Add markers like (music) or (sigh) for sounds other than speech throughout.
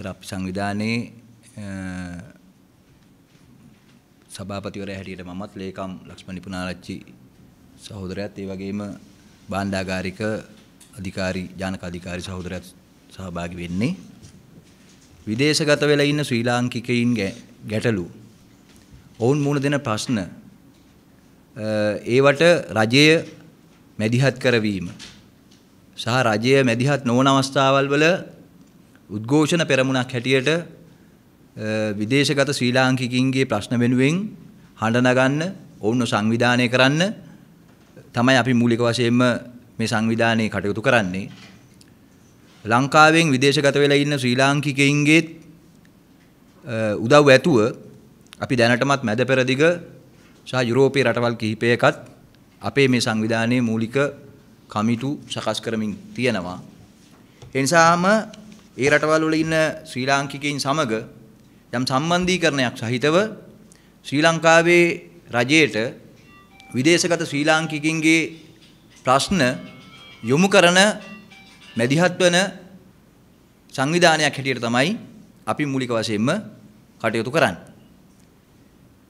තර අපි සංවිධානයේ සභාපතිවරයා හැටියට මමත් ලේකම් ලක්ෂ්මන් නිපුණාරච්චි සහෝදරයත් ඒ වගේම භාණ්ඩාගාරික අධිකාරී ජානක අධිකාරී සහෝදරයත් සහභාගී වෙන්නේ විදේශගත වෙලා ඉන්න ශ්‍රී ලාංකිකයින් ගැටලු ඔවුන් මුහුණ දෙන ප්‍රශ්න ඒවට රජය මැදිහත් කරවීම සහ රජය මැදිහත් නොවන අවස්ථාවල් වල උද්ඝෝෂණ පෙරමුණක් හැටියට විදේශගත ශ්‍රී ලාංකිකින්ගේ ප්‍රශ්න වෙනුවෙන් හඬ නගන්න ඔවුන්ව සංවිධානය කරන්න තමයි අපි මූලික වශයෙන්ම මේ සංවිධානයේ කටයුතු කරන්නේ. ලංකාවෙන් විදේශගත වෙලා ඉන්න ශ්‍රී ලාංකිකයින්ගේ උදව් ඇතුව අපි දැනටමත් මැද පෙරදිග සහ යුරෝපයේ රටවල් කිහිපයකත් අපේ මේ සංවිධානයේ මූලික කමිටු සකස් කරමින් තියෙනවා. එනිසාම ඒ රටවල් වල ඉන්න ශ්‍රී ලාංකිකයින් සමග යම් සම්බන්ධීකරණයක් සහිතව ශ්‍රී ලංකාවේ රජයට විදේශගත ශ්‍රී ලාංකිකයින්ගේ ප්‍රශ්න යොමු කරන මැදිහත් වන සංවිධානයක් හැටියට තමයි අපි මූලික වශයෙන්ම කටයුතු කරන්නේ.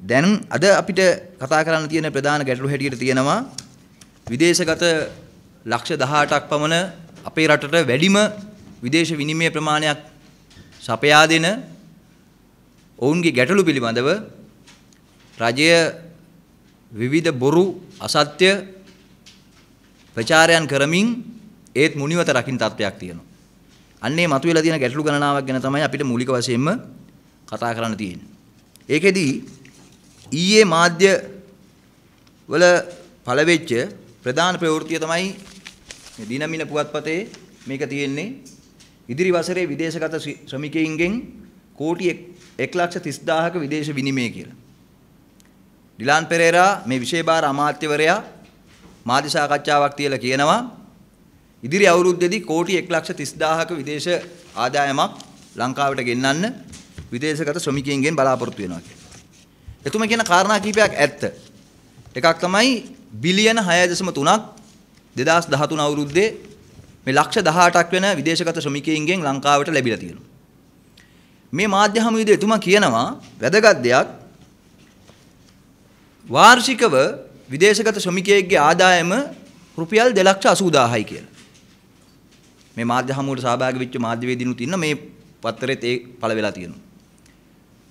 දැන් අද අපිට කතා කරන්න තියෙන ප්‍රධාන ගැටලු හැටියට තියෙනවා විදේශගත ලක්ෂ 18ක් පමණ අපේ රටට වැඩිම විදේශ විනිමය ප්‍රමාණයක් සපයා දෙන ඔවුන්ගේ ගැටලු පිළිබඳව රජය විවිධ බොරු අසත්‍ය ප්‍රචාරයන් කරමින් ඒත් මුනිවත රකින්න තත්වයක් තියෙනවා. අන්නේ මතුවලා තියෙන ගැටලු ගණනාවක් ගැන තමයි අපිට මූලික වශයෙන්ම කතා කරන්න තියෙන්නේ. ඒකෙදි ඊයේ මාධ්‍ය වල පළවෙච්ච ප්‍රධාන ප්‍රවෘත්තිය තමයි මේ දිනමින පුවත්පතේ මේක තියෙන්නේ ඉදිරි වසරේ විදේශගත ශ්‍රමිකයින්ගෙන් කෝටි 130000ක විදේශ විනිමය කියලා. ඩිලාන් පෙරේරා මේ විශේෂ භාර අමාත්‍යවරයා මාධ්‍ය සාකච්ඡාවක් තියලා කියනවා ඉදිරි අවුරුද්දේදී කෝටි 130000ක විදේශ ආදායමක් ලංකාවට ගෙන්නන්න විදේශගත ශ්‍රමිකයින්ගෙන් බලාපොරොත්තු වෙනවා කියලා. එතුම කියන කාරණා කිහිපයක් ඇත්ත. එකක් තමයි බිලියන 6.3ක් 2013 අවුරුද්දේ මේ ලක්ෂ 18ක් වෙන විදේශගත ශ්‍රමිකයින්ගෙන් ලංකාවට ලැබිලා තියෙනවා. මේ මාධ්‍ය හමුවේදී එතුමා කියනවා වැදගත් දෙයක් වාර්ෂිකව විදේශගත ශ්‍රමිකයෙක්ගේ ආදායම රුපියල් 280000යි කියලා. මේ මාධ්‍ය හමුවට සහභාගී වෙච්ච මාධ්‍යවේදීනුත් ඉන්න මේ පත්තරෙත් ඒ පළ වෙලා තියෙනවා.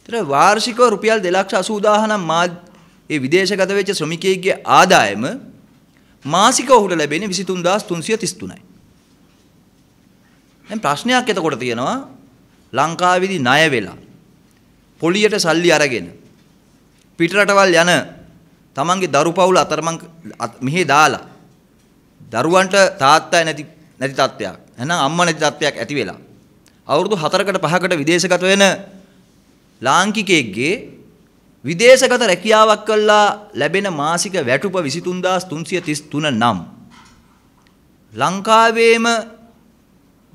ඒතර වාර්ෂිකව රුපියල් 280000 නම් ඒ විදේශගත වෙච්ච ශ්‍රමිකයෙක්ගේ ආදායම මාසිකව ඔහුට ලැබෙන්නේ 23333යි. දැන් ප්‍රශ්නයක් එතකොට තියෙනවා ලංකාවේදී ණය වෙලා පොලියට සල්ලි අරගෙන පිටරටවල් යන තමන්ගේ දරු පවුල අතරමං මෙහි දාලා දරුවන්ට තාත්තා නැති නැති තත්ත්වයක් එහෙනම් අම්මා නැති තත්ත්වයක් ඇති වෙලා අවුරුදු 4කට 5කට විදේශගත වෙන ලාංකිකයෙක්ගේ විදේශගත රැකියාවක් කළා ලැබෙන මාසික වැටුප 23333 නම් ලංකාවේම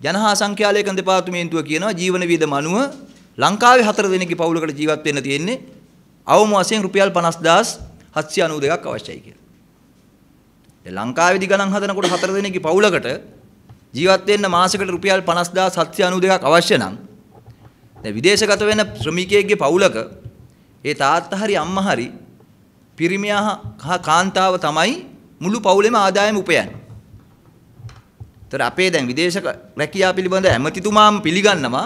ජනහා සංඛ්‍යාලේකන් දෙපාර්තමේන්තුව කියනවා ජීවන වියදම අනුව ලංකාවේ හතර දෙනෙක්ගේ පවුලකට ජීවත් වෙන්න තියෙන්නේ අවම වශයෙන් රුපියල් 50792ක් අවශ්‍යයි කියලා. දැන් ලංකාවේදී ගණන් හදනකොට හතර දෙනෙක්ගේ පවුලකට ජීවත් වෙන්න මාසෙකට රුපියල් 50792ක් අවශ්‍ය නම් දැන් විදේශගත වෙන ශ්‍රමිකයෙක්ගේ පවුලක ඒ තාත්තා හරි අම්මා හරි පිරිමියා හා කාන්තාව තමයි මුළු පවුලේම ආදායම උපයන්නේ. ඒතර අපේ දැන් විදේශ රැකියාව පිළිබඳ ඇමතිතුමාම පිළිගන්නවා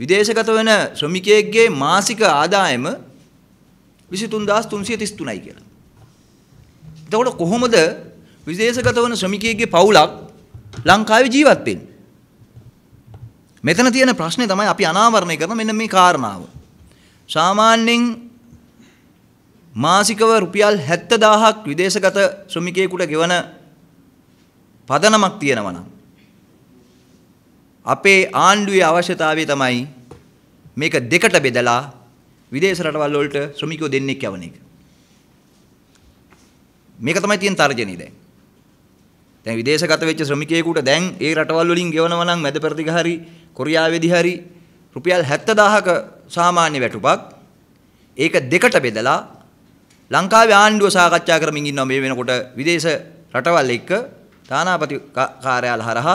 විදේශගත වෙන ශ්‍රමිකයෙක්ගේ මාසික ආදායම 23333යි කියලා. එතකොට කොහොමද විදේශගත වන ශ්‍රමිකයෙක්ගේ පවුලක් ලංකාවේ ජීවත් වෙන්නේ? මෙතන තියෙන ප්‍රශ්නේ තමයි අපි අනාවරණය කරන මෙන්න මේ කාරණාව. සාමාන්‍යයෙන් මාසිකව රුපියල් 70000ක් විදේශගත ශ්‍රමිකයෙකුට ගෙවන පදනමක් තියෙනවා නම් අපේ ආණ්ඩුවේ අවශ්‍යතාවය තමයි මේක දෙකට බෙදලා විදේශ රටවල් වලට ශ්‍රමිකයෝ දෙන්නෙක් යවන එක. මේක තමයි තියෙන තර්ජනේ දැන්. දැන් විදේශගත වෙච්ච ශ්‍රමිකයෙකුට දැන් ඒ රටවල් වලින් ගෙවනවා නම් මැද පෙරදිග හරි කොරියාවේදී හරි රුපියල් 70000ක සාමාන්‍ය වැටුපක් ඒක දෙකට බෙදලා ලංකාවේ ආණ්ඩුව සාකච්ඡා කරමින් ඉන්නවා මේ වෙනකොට විදේශ රටවල් එක්ක තානාපති කාර්යාල හරහා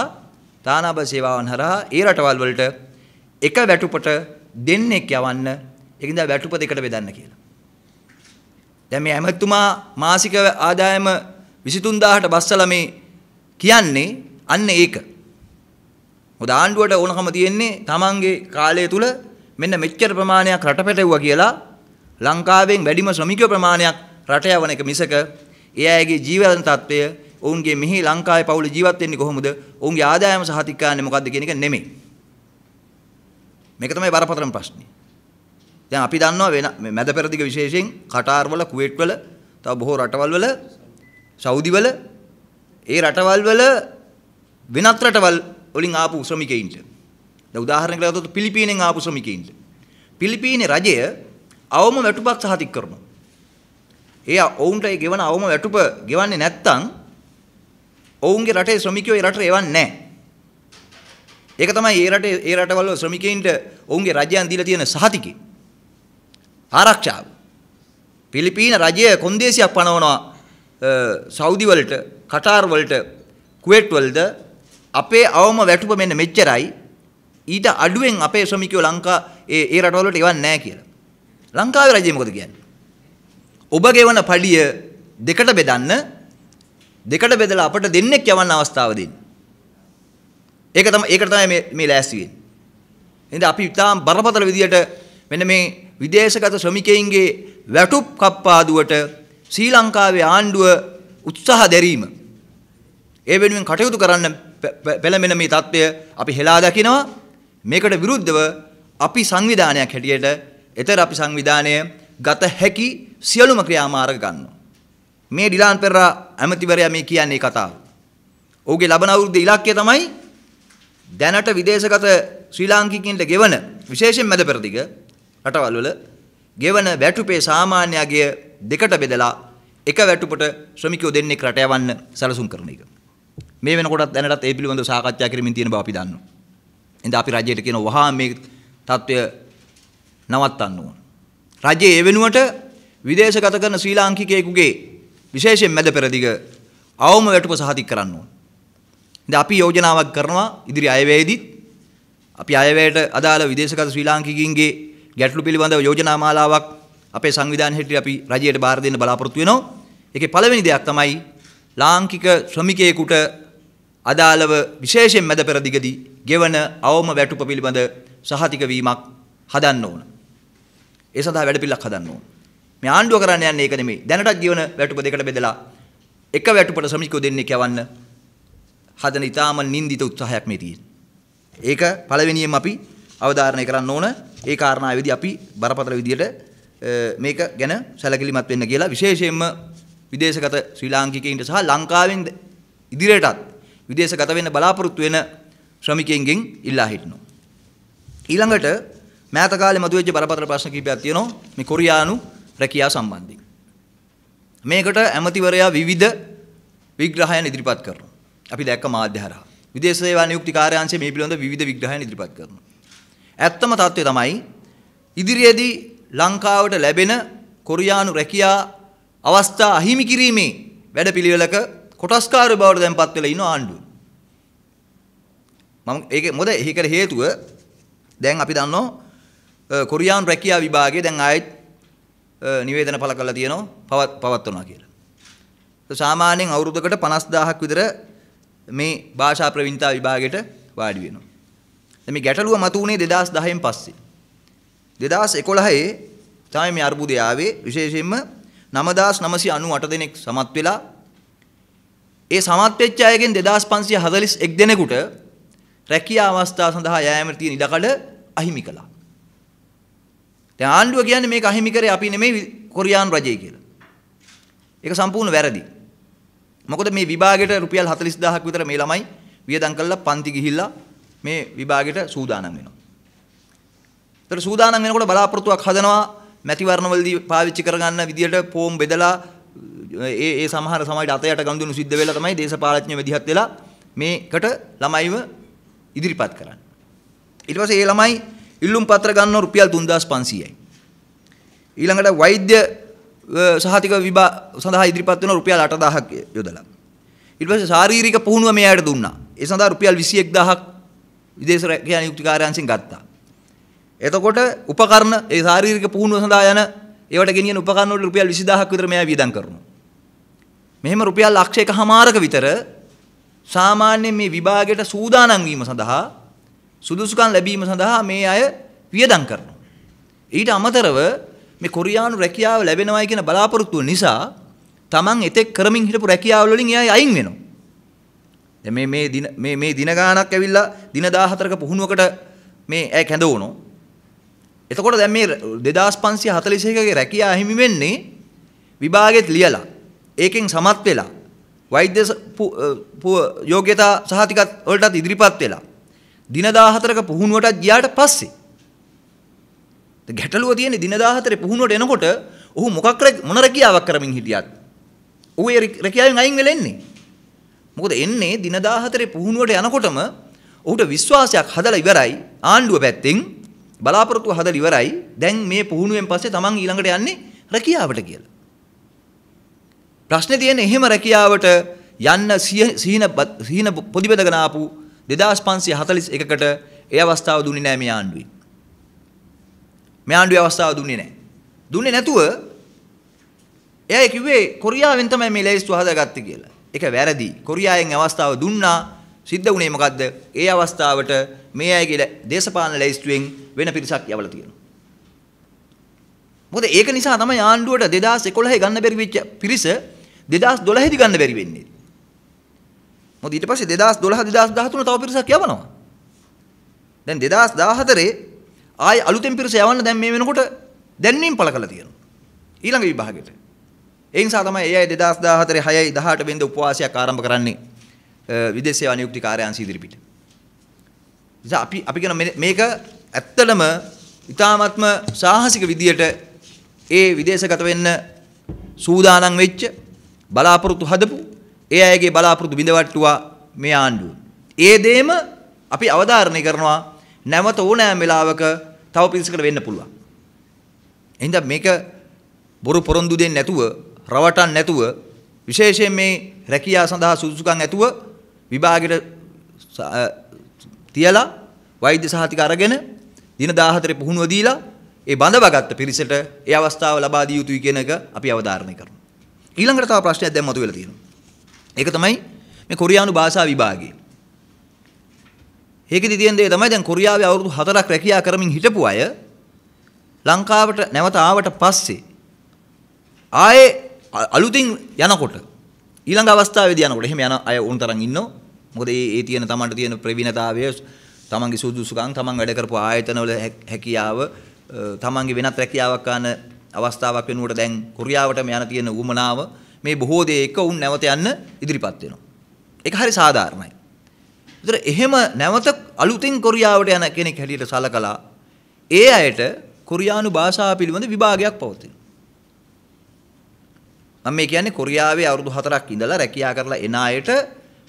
තානාපති සේවාවන් හරහා ඒ රටවල් වලට එක වැටුපට දෙන්නෙක් යවන්න ඒකින්ද වැටුප දෙකට බෙදන්න කියලා. දැන් මේ ඇමතුමා මාසික ආදායම 23000ට බස්සලා මේ කියන්නේ අන්න ඒක. මොකද ආණ්ඩුවට ඕනකම තියෙන්නේ තමන්ගේ කාලය තුල මෙන්න මෙච්චර ප්‍රමාණයක් රට පැටවුවා කියලා ලංකාවෙන් වැඩිම ශ්‍රමික ප්‍රමාණයක් රට යවන එක මිසක ඒ අයගේ ජීවන තත්ත්වය ඔවුන්ගේ මෙහි ලංකාවේ පවුල ජීවත් වෙන්නේ කොහොමද? ඔවුන්ගේ ආදායම සහ තිකාන්නේ මොකද්ද කියන එක නෙමෙයි. මේක තමයි බරපතලම ප්‍රශ්නේ. දැන් අපි දන්නවා වෙන මැද පෙරදිග විශේෂයෙන් කටාර් වල කුවේට් වල තව බොහෝ රටවල් වල සවුදි වල ඒ රටවල් වල වෙනත් රටවල් වලින් ආපු ශ්‍රමිකයින්ට දැන් උදාහරණයක් ගත්තොත් පිලිපීනෙන් ආපු ශ්‍රමිකයින්ට පිලිපීනේ රජය අවම වැටුපක් සහතික කරනවා. ඒ ඔවුන්ට ඒ ගෙවන අවම වැටුප ගෙවන්නේ නැත්නම් ඔවුන්ගේ රටේ ශ්‍රමිකයෝ ඒ රටට එවන්නේ නැහැ. ඒක තමයි ඒ රටේ ඒ රටවල ශ්‍රමිකයින්ට ඔවුන්ගේ රජයන් දීලා තියෙන සහතිකේ. ආරක්ෂාව. පිලිපීන රජය කොන්දේසියක් පනවනවා සෞදි වලට, කටාර් වලට, කුවේට් වලද අපේ අවම වැටුප මෙන්න මෙච්චරයි. ඊට අඩුවෙන් අපේ ශ්‍රමිකයෝ ලංකා ඒ ඒ රටවලට එවන්නේ නැහැ කියලා. ලංකාවේ රජය මොකද කියන්නේ? ඔබ ගෙවන පඩිය දෙකට බෙදන්න දෙකට බෙදලා අපට දෙන්නෙක් යවන්න අවස්ථාව දෙන්න. ඒක තමයි ඒකට තමයි මේ මේ ලෑස්ති වෙන්නේ. එහෙනම් අපි ඉතාම බරපතල විදියට මෙන්න මේ විදේශගත ශ්‍රමිකයින්ගේ වැටුප් කප්පාදුවට ශ්‍රී ලංකාවේ ආණ්ඩුව උත්සාහ දැරීම ඒ වෙනුවෙන් කටයුතු කරන්න පෙළඹෙන මේ தত্ত্বය අපි හෙලා දකිනවා මේකට විරුද්ධව අපි සංවිධානයක් හැටියට එතර අපි සංවිධානය ගත හැකි සියලුම ක්‍රියාමාර්ග ගන්නවා මේ ඩිලාන් පෙරේරා ඇමතිවරයා මේ කියන්නේ කතාව. ඔහුගේ ලබන අවුරුද්දේ ඉලක්කය තමයි දැනට විදේශගත ශ්‍රී ලාංකිකයින්ට ගෙවන විශේෂයෙන් මැද පෙරදිග රටවල් වල ගෙවන වැටුපේ සාමාන්‍ය අගය දෙකට බෙදලා එක වැටුපට ශ්‍රමිකයෝ දෙන්නෙක් රට යවන්න සැලසුම් කරන එක. මේ වෙනකොටත් දැනටත් ඒ පිළිබඳව සාකච්ඡා කිරීමින් තියෙන බව අපි දන්නවා. එඳ අපි රජයට කියන වහා මේ තත්ත්වය නවත්තන්න ඕන. රජයේ ඒ වෙනුවට විදේශගත කරන ශ්‍රී ලාංකිකයෙකුගේ විශේෂයෙන් මැද පෙරදිග අවම වැටුප සහතික කරන්න ඕන. ඉතින් අපි යෝජනාවක් කරනවා ඉදිරි අයවැයේදීත් අපි අයවැයට අදාළ විදේශගත ශ්‍රී ලාංකිකයින්ගේ ගැටලු පිළිබඳව යෝජනා මාලාවක් අපේ සංවිධානය හැටියට අපි රජයට බාර දෙන්න බලාපොරොත්තු වෙනවා. ඒකේ පළවෙනි දෙයක් තමයි ලාංකික ශ්‍රමිකයෙකුට අදාළව විශේෂයෙන් මැද පෙරදිගදී ගෙවන අවම වැටුප පිළිබඳ සහතික වීමක් හදන්න ඕන. ඒ සඳහා වැඩපිළිවෙලක් හදන්න ඕන. මේ ආණ්ඩුව කරන්න යන්නේ ඒක නෙමෙයි. දැනටත් ජීවන වැටුප දෙකට බෙදලා එක වැටුපට ශ්‍රමිකයෝ දෙන්නේ කියවන්න හදන ඉතාම නින්දිත උත්සාහයක් මේ තියෙන්නේ. ඒක පළවෙනියෙන් අපි අවධාරණය කරන්න ඕන. ඒ කාරණාවේදී අපි බරපතල විදියට මේක ගැන සැලකිලිමත් වෙන්න කියලා විශේෂයෙන්ම විදේශගත ශ්‍රී ලාංකිකයින්ට සහ ලංකාවෙන් ඉදිරියටත් විදේශගත වෙන්න බලාපොරොත්තු වෙන ශ්‍රමිකයන්ගෙන් ඉල්ලා හිටිනවා. ඊළඟට මෑත කාලේ මතුවෙච්ච බරපතල ප්‍රශ්න කිහිපයක් තියෙනවා. මේ කොරියානු රැකියාව සම්බන්ධයෙන්. මේකට ඇමතිවරයා විවිධ විග්‍රහයන් ඉදිරිපත් කරනවා. අපි දැක්ක මාධ්‍ය හරහා. විදේශ සේවා නියුක්ති කාර්යාංශය මේ පිළිබඳව විවිධ විග්‍රහයන් ඉදිරිපත් කරනවා. ඇත්තම තත්ත්වය තමයි ඉදිරියේදී ලංකාවට ලැබෙන කොරියානු රැකියා අවස්ථා අහිමි කිරීමේ වැඩපිළිවෙලක කොටස්කාරය බවට දැන්පත් වෙලා ඉන්න ආණ්ඩුව. මම ඒක මොකද ඒකට හේතුව දැන් අපි දන්නවා කොරියානු රැකියා විභාගයේ දැන් ආයෙත් නිවේදන පළ කරලා තියෙනවා පවත්වනවා කියලා. සාමාන්‍යයෙන් අවුරුද්දකට 50000ක් විතර මේ භාෂා ප්‍රවීණතා විභාගයට වාඩි වෙනවා. දැන් මේ ගැටලුව මතුවුනේ 2010න් පස්සේ. 2011 තමයි මේ අර්බුදය ආවේ විශේෂයෙන්ම 9998 දෙනෙක් සමත් වෙලා ඒ සමත් වෙච්ච අයගෙන් 2541 දෙනෙකුට රැකියා අවස්ථා සඳහා යෑමට තියෙන ඉඩකඩ අහිමි කළා. දැන් ආණ්ඩුව කියන්නේ මේක අහිමි කරේ අපි නෙමෙයි කොරියානු රජය කියලා. ඒක සම්පූර්ණ වැරදි. මොකද මේ විභාගයට රුපියල් 40000ක් විතර මේ ළමයි වියදම් කරලා පන්ති ගිහිල්ලා මේ විභාගයට සූදානම් වෙනවා. ඒතර සූදානම් වෙනකොට බලාපොරොත්තුවක් හදනවා මැතිවරණවලදී පාවිච්චි කරගන්න විදියට ෆෝම් බෙදලා ඒ ඒ සමහර සමයට අතයට ගඳුණු සිද්ධ වෙලා තමයි දේශපාලඥයෝ විදිහත් වෙලා මේකට ළමයිව ඉදිරිපත් කරන්නේ. ඊට පස්සේ ඒ ළමයි ඉල්ලුම් පත්‍ර ගන්නවා රුපියල් 3500යි. ඊළඟට වෛද්‍ය සහතික විභා සඳහා ඉදිරිපත් වෙන රුපියල් 8000ක් යොදලා. ඊට පස්සේ ශාරීරික පුහුණුව මෙයාට දුන්නා. ඒ සඳහා රුපියල් 21000ක් විදේශ රැකියා නියුක්ති කාර්යාංශයෙන් ගත්තා. එතකොට උපකරණ ඒ ශාරීරික පුහුණුව සඳහා යන ඒවට ගෙනියන උපකරණ වලට රුපියල් 20000ක් විතර මෙයා වියදම් කරනවා. මෙහෙම රුපියල් ලක්ෂයකමාරක විතර සාමාන්‍යයෙන් මේ විභාගයට සූදානම් වීම සඳහා සුදුසුකම් ලැබීම සඳහා මේ අය වියදම් කරනවා. ඊට අමතරව මේ කොරියානු රැකියාව ලැබෙනවයි කියන බලාපොරොත්තුව නිසා Taman එතෙක් කරමින් හිටපු රැකියාවල වලින් එයා අයින් වෙනවා. දැන් මේ මේ දින මේ මේ දින ගාණක් ඇවිල්ලා දින 14ක පුහුණුවකට මේ ඇය කැඳවුණා. එතකොට දැන් මේ 2541ගේ රැකියා හිමි වෙන්නේ විභාගෙත් ලියලා ඒකෙන් සමත් වෙලා වෛද්‍ය යෝග්‍යතා සහතිකත් වලටත් ඉදිරිපත් වෙලා දින 14ක පුහුණුවටත් ගියාට පස්සේ ගැටලුව තියෙන්නේ දින 14 පුහුණුවට එනකොට ඔහු මොකක් මොන රැකියාවක් කරමින් හිටියත් ඔහු ඒ රැකියාවෙන් අයින් වෙලා එන්නේ. මොකද එන්නේ දින 14 පුහුණුවට යනකොටම ඔහුට විශ්වාසයක් හදලා ඉවරයි ආණ්ඩුව පැත්තෙන් බලාපොරොත්තු හදලා ඉවරයි දැන් මේ පුහුණුවෙන් පස්සේ Taman ඊළඟට යන්නේ රැකියාවට කියලා. ප්‍රශ්නේ තියෙන්නේ එහෙම රැකියාවට යන්න සීන සීන පොදිබදගෙන ආපු දෙදස් පන්සිය හතලිස් එකකට ඒ අවස්ථාව දුන්නේ නෑ මේ ආණ්ඩුවේ. මේ ආණ්ඩුවේ අවස්ථාව දුන්නේ නෑ. දුන්නේ නැතුව එයා කිව්වේ කොරියාවෙන් තමයි මේ ලැයිස්තුව හදාගත්තේ කියලා. ඒක වැරදි. කොරියාවෙන් අවස්ථාව දුන්නා. සිද්ධ වුණේ මොකද්ද? ඒ අවස්ථාවට මේ අයගේ දේශපාලන ලැයිස්තුවෙන් වෙන පිරිසක් යවලා තියෙනවා. මොකද ඒක නිසා තමයි ආණ්ඩුවට 2011 ගන්න බැරි වෙච්ච පිරිස 2012 දී ගන්න බැරි වෙන්නේ. මොකද ඊට පස්සේ 2012 2013 තව පිරිසක් යවනවා. දැන් 2014 ආයි අලුතෙන් පිරිස යවන්න දැන් මේ වෙනකොට දැන්වීම පළ කරලා තියෙනවා. ඊළඟ විභාගෙට. ඒ නිසා තමයි ඒ අය 2014 6යි 18 වෙනිදා උපවාසයක් ආරම්භ කරන්නේ විදේශ සේවා නියුක්ති කාර්යාංශය ඉදිරිපිට. ඉතින් අපි අපි කියන මේක ඇත්තටම ඉතාමත්ම සාහසික විදියට ඒ විදේශගත වෙන්න සූදානම් වෙච්ච බලාපොරොත්තු හදපු ඒ අයගේ බලාපොරොත්තු බිඳවට්ටුවා මේ ආණ්ඩුව. ඒ දේම අපි අවධාරණය කරනවා නැවත ඕනෑම වෙලාවක තව පිරිසකට වෙන්න පුළුවන්. එහෙනම් මේක බොරු පොරොන්දු දෙන්නේ නැතුව, රවටන් නැතුව, විශේෂයෙන් මේ රැකියාව සඳහා සුදුසුකම් ඇතුව විභාගෙට තියලා වෛද්‍ය සහතික අරගෙන දින 14 පුහුණුව දීලා ඒ බඳවගත්ත පිරිසට ඒ අවස්ථාව ලබා දිය යුතුයි කියන එක අපි අවධාරණය කරනවා. ඊළඟට තව ප්‍රශ්නයක් දැන් මතුවෙලා තියෙනවා. ඒක තමයි මේ කොරියානු භාෂා විභාගේ. ඒකෙදි තියෙන දේ තමයි දැන් කොරියාවේ අවුරුදු 4ක් රැකියා කරමින් හිටපු අය ලංකාවට නැවත ආවට පස්සේ ආයේ අලුතින් යනකොට ඊළඟ අවස්ථාවේදී යනකොට එහෙම යන අය උන් තරම් ඉන්නෝ. මොකද ඒ ඒ තියෙන තමන්ට තියෙන ප්‍රවීණතාවය තමන්ගේ සුදුසුකම් තමන් වැඩ කරපු ආයතනවල හැකියාව තමන්ගේ වෙනත් රැකියාවක් ගන්න අවස්ථාවක් වෙනුවට දැන් කොරියාවටම යන තියෙන උමනාව මේ බොහෝ දේ එක උන් නැවත යන්න ඉදිරිපත් වෙනවා. ඒක හරි සාධාරණයි. ඒතර එහෙම නැවත අලුතෙන් කොරියාවට යන කෙනෙක් හැටියට සලකලා ඒ අයට කොරියානු භාෂාව පිළිබඳ විභාගයක් පවතිනවා. මම මේ කියන්නේ කොරියාවේ අවුරුදු 4ක් ඉඳලා රැකියා කරලා එන අයට